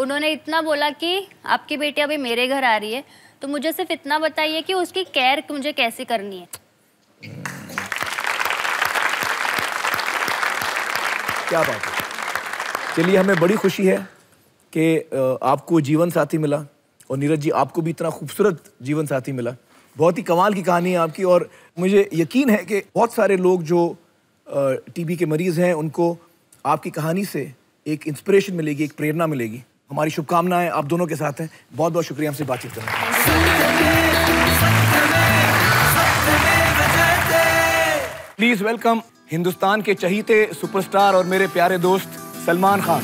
उन्होंने इतना बोला कि आपकी बेटी अभी मेरे घर आ रही है तो मुझे सिर्फ इतना बताइए कि उसकी केयर मुझे कैसे करनी है क्या बात है चलिए हमें बड़ी खुशी है कि आपको जीवन साथी मिला और नीरज जी आपको भी इतना खूबसूरत जीवन साथी मिला बहुत ही कमाल की कहानी है आपकी और मुझे यकीन है कि बहुत सारे लोग जो टीबी के मरीज हैं उनको आपकी कहानी से एक इंस्पिरेशन मिलेगी एक प्रेरणा मिलेगी हमारी शुभकामनाएं आप दोनों के साथ हैं बहुत बहुत शुक्रिया हमसे बातचीत करने प्लीज वेलकम हिंदुस्तान के चहीते सुपरस्टार और मेरे प्यारे दोस्त सलमान खान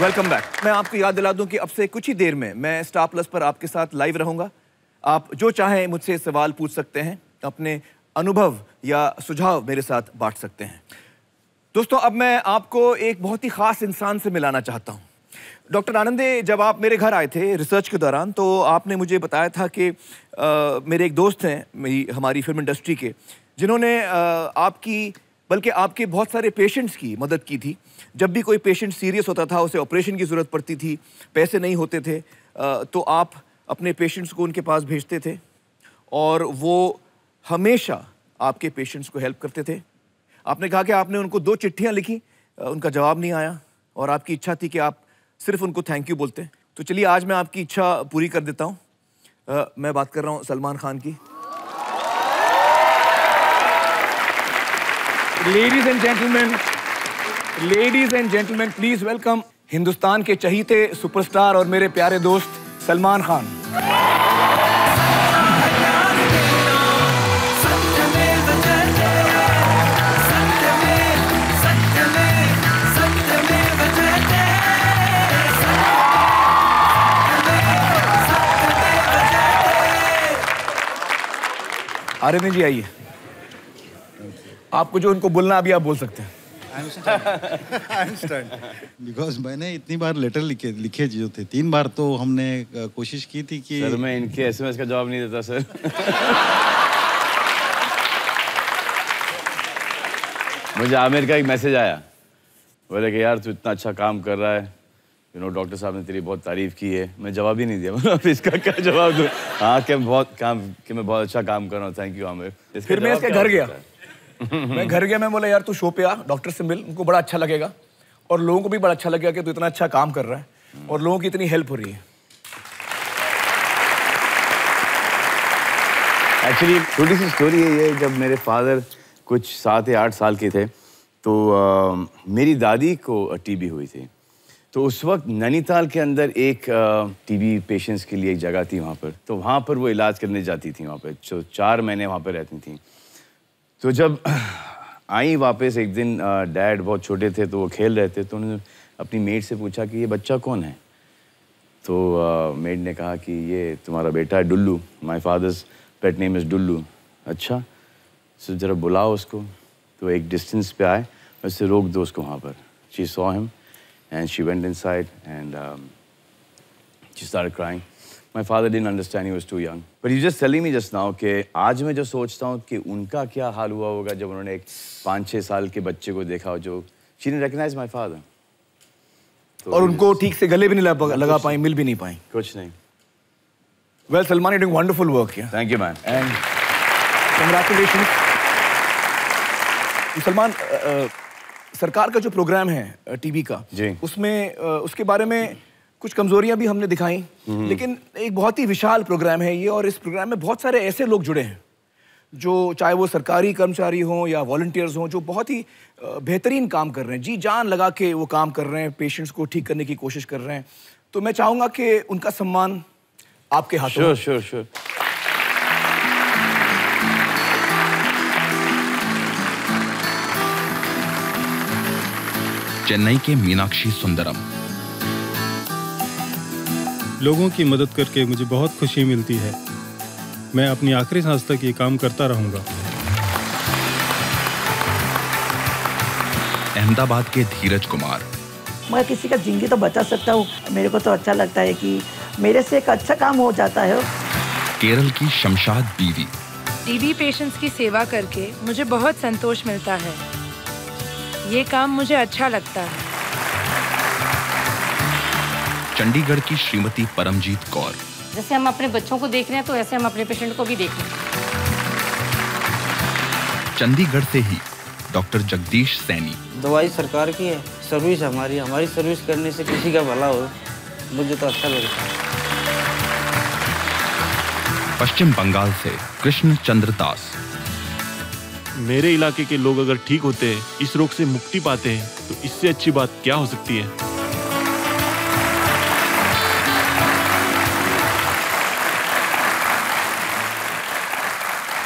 वेलकम बैक मैं आपको याद दिला दूं कि अब से कुछ ही देर में मैं स्टार प्लस पर आपके साथ लाइव रहूंगा आप जो चाहें मुझसे सवाल पूछ सकते हैं अपने अनुभव या सुझाव मेरे साथ बांट सकते हैं दोस्तों अब मैं आपको एक बहुत ही ख़ास इंसान से मिलाना चाहता हूँ डॉक्टर आनंदे जब आप मेरे घर आए थे रिसर्च के दौरान तो आपने मुझे बताया था कि आ, मेरे एक दोस्त हैं मेरी हमारी फिल्म इंडस्ट्री के जिन्होंने आपकी बल्कि आपके बहुत सारे पेशेंट्स की मदद की थी जब भी कोई पेशेंट सीरियस होता था उसे ऑपरेशन की ज़रूरत पड़ती थी पैसे नहीं होते थे आ, तो आप अपने पेशेंट्स को उनके पास भेजते थे और वो हमेशा आपके पेशेंट्स को हेल्प करते थे आपने कहा कि आपने उनको दो चिट्ठियाँ लिखी उनका जवाब नहीं आया और आपकी इच्छा थी कि आप सिर्फ उनको थैंक यू बोलते तो चलिए आज मैं आपकी इच्छा पूरी कर देता हूँ मैं बात कर रहा हूँ सलमान खान की ladies and gentleman ladies and gentleman please welcome Hindustan के चहीते सुपरस्टार और मेरे प्यारे दोस्त सलमान खान अरविंद जी आइए आपको जो उनको बोलना अभी आप बोल सकते हैं बिकॉज मैंने इतनी बार लेटर लिखे लिखे जो थे तीन बार तो हमने कोशिश की थी कि सर मैं इनके एसएमएस का जवाब नहीं देता सर मुझे आमिर का एक मैसेज आया बोले कि यार तू इतना अच्छा काम कर रहा है यू नो डॉक्टर साहब ने तेरी बहुत तारीफ की है मैं जवाब ही नहीं दिया मतलब इसका क्या जवाब दूँ हाँ कि बहुत काम कि मैं बहुत अच्छा काम कर रहा हूँ थैंक यू आमिर फिर मैं इसके घर गया मैं घर गया मैं बोला यार तू शो पे आ डॉक्टर से मिल उनको बड़ा अच्छा लगेगा और लोगों को भी बड़ा अच्छा लगेगा कि तू इतना अच्छा काम कर रहा है और लोगों की इतनी हेल्प हो रही है एक्चुअली छोटी सी स्टोरी है ये जब मेरे फादर कुछ सात या आठ साल के थे तो मेरी दादी को टीबी हुई थी तो उस वक्त नैनीताल के अंदर एक टीबी पेशेंट्स के लिए एक जगह थी वहाँ पर तो वहाँ पर वो इलाज करने जाती थी वहाँ पर जो चार महीने वहाँ पर रहती थी तो जब आई वापस एक दिन डैड बहुत छोटे थे तो वो खेल रहे थे तो उन्होंने अपनी मेड से पूछा कि ये बच्चा कौन है तो मेड ने कहा कि ये तुम्हारा बेटा है Dullu my father's pet name is Dullu अच्छा सो तो ज़रा बुलाओ उसको तो एक डिस्टेंस पे आए उससे रोक दो उसको वहाँ पर she saw him And she went inside and um, she started crying. My father didn't understand, he was too young. But he's just telling me just now okay. आज मैं जो सोचता हूँ कि उनका क्या हाल हुआ होगा जब उन्होंने एक पाँच छः साल she didn't recognize my father. And और उनको not से गले भी नहीं Well, Salman, you're doing wonderful work here. Thank you, man. And congratulations. Salman, uh, uh, सरकार का जो प्रोग्राम है टीवी का उसमें उसके बारे में कुछ कमजोरियां भी हमने दिखाई हम्म। लेकिन एक बहुत ही विशाल प्रोग्राम है ये और इस प्रोग्राम में बहुत सारे ऐसे लोग जुड़े हैं जो चाहे वो सरकारी कर्मचारी हों या वॉल्टियर्स हों जो बहुत ही बेहतरीन काम कर रहे हैं जी जान लगा के वो काम कर रहे हैं पेशेंट्स को ठीक करने की कोशिश कर रहे हैं तो मैं चाहूँगा कि उनका सम्मान आपके हाथों श्योर चेन्नई के मीनाक्षी सुंदरम लोगों की मदद करके मुझे बहुत खुशी मिलती है मैं अपनी आखिरी सांस तक ये काम करता रहूंगा अहमदाबाद के धीरज कुमार मैं किसी का जिंदगी तो बचा सकता हूँ मेरे को तो अच्छा लगता है कि मेरे से एक अच्छा काम हो जाता है केरल की शमशाद बीवी टीबी पेशेंट्स की सेवा करके मुझे बहुत संतोष मिलता है ये काम मुझे अच्छा लगता है चंडीगढ़ की श्रीमती परमजीत कौर जैसे हम अपने बच्चों को देख रहे हैं तो ऐसे हम अपने पेशेंट को भी देख रहे हैं चंडीगढ़ से ही डॉक्टर जगदीश सैनी दवाई सरकार की है सर्विस हमारी हमारी सर्विस करने से किसी का भला हो मुझे तो अच्छा लगता है पश्चिम बंगाल से कृष्ण चंद्र दास मेरे इलाके के लोग अगर ठीक होते हैं इस रोग से मुक्ति पाते हैं तो इससे अच्छी बात क्या हो सकती है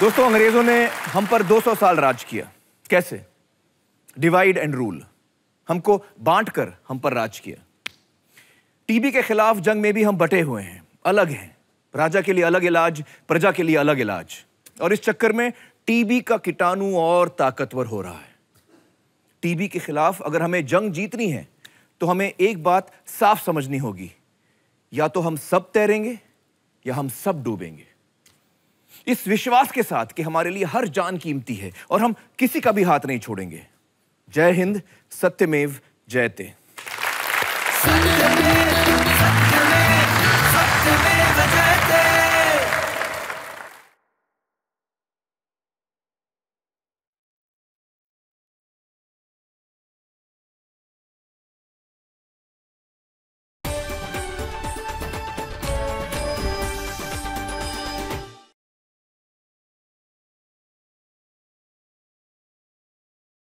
दोस्तों अंग्रेजों ने हम पर 200 साल राज किया कैसे डिवाइड एंड रूल हमको बांट कर हम पर राज किया टीबी के खिलाफ जंग में भी हम बटे हुए हैं अलग हैं राजा के लिए अलग इलाज प्रजा के लिए अलग इलाज और इस चक्कर में टीबी का कीटाणु और ताकतवर हो रहा है टीबी के खिलाफ अगर हमें जंग जीतनी है तो हमें एक बात साफ समझनी होगी या तो हम सब तैरेंगे या हम सब डूबेंगे इस विश्वास के साथ कि हमारे लिए हर जान कीमती है और हम किसी का भी हाथ नहीं छोड़ेंगे जय हिंद सत्यमेव जयते सत्यमेव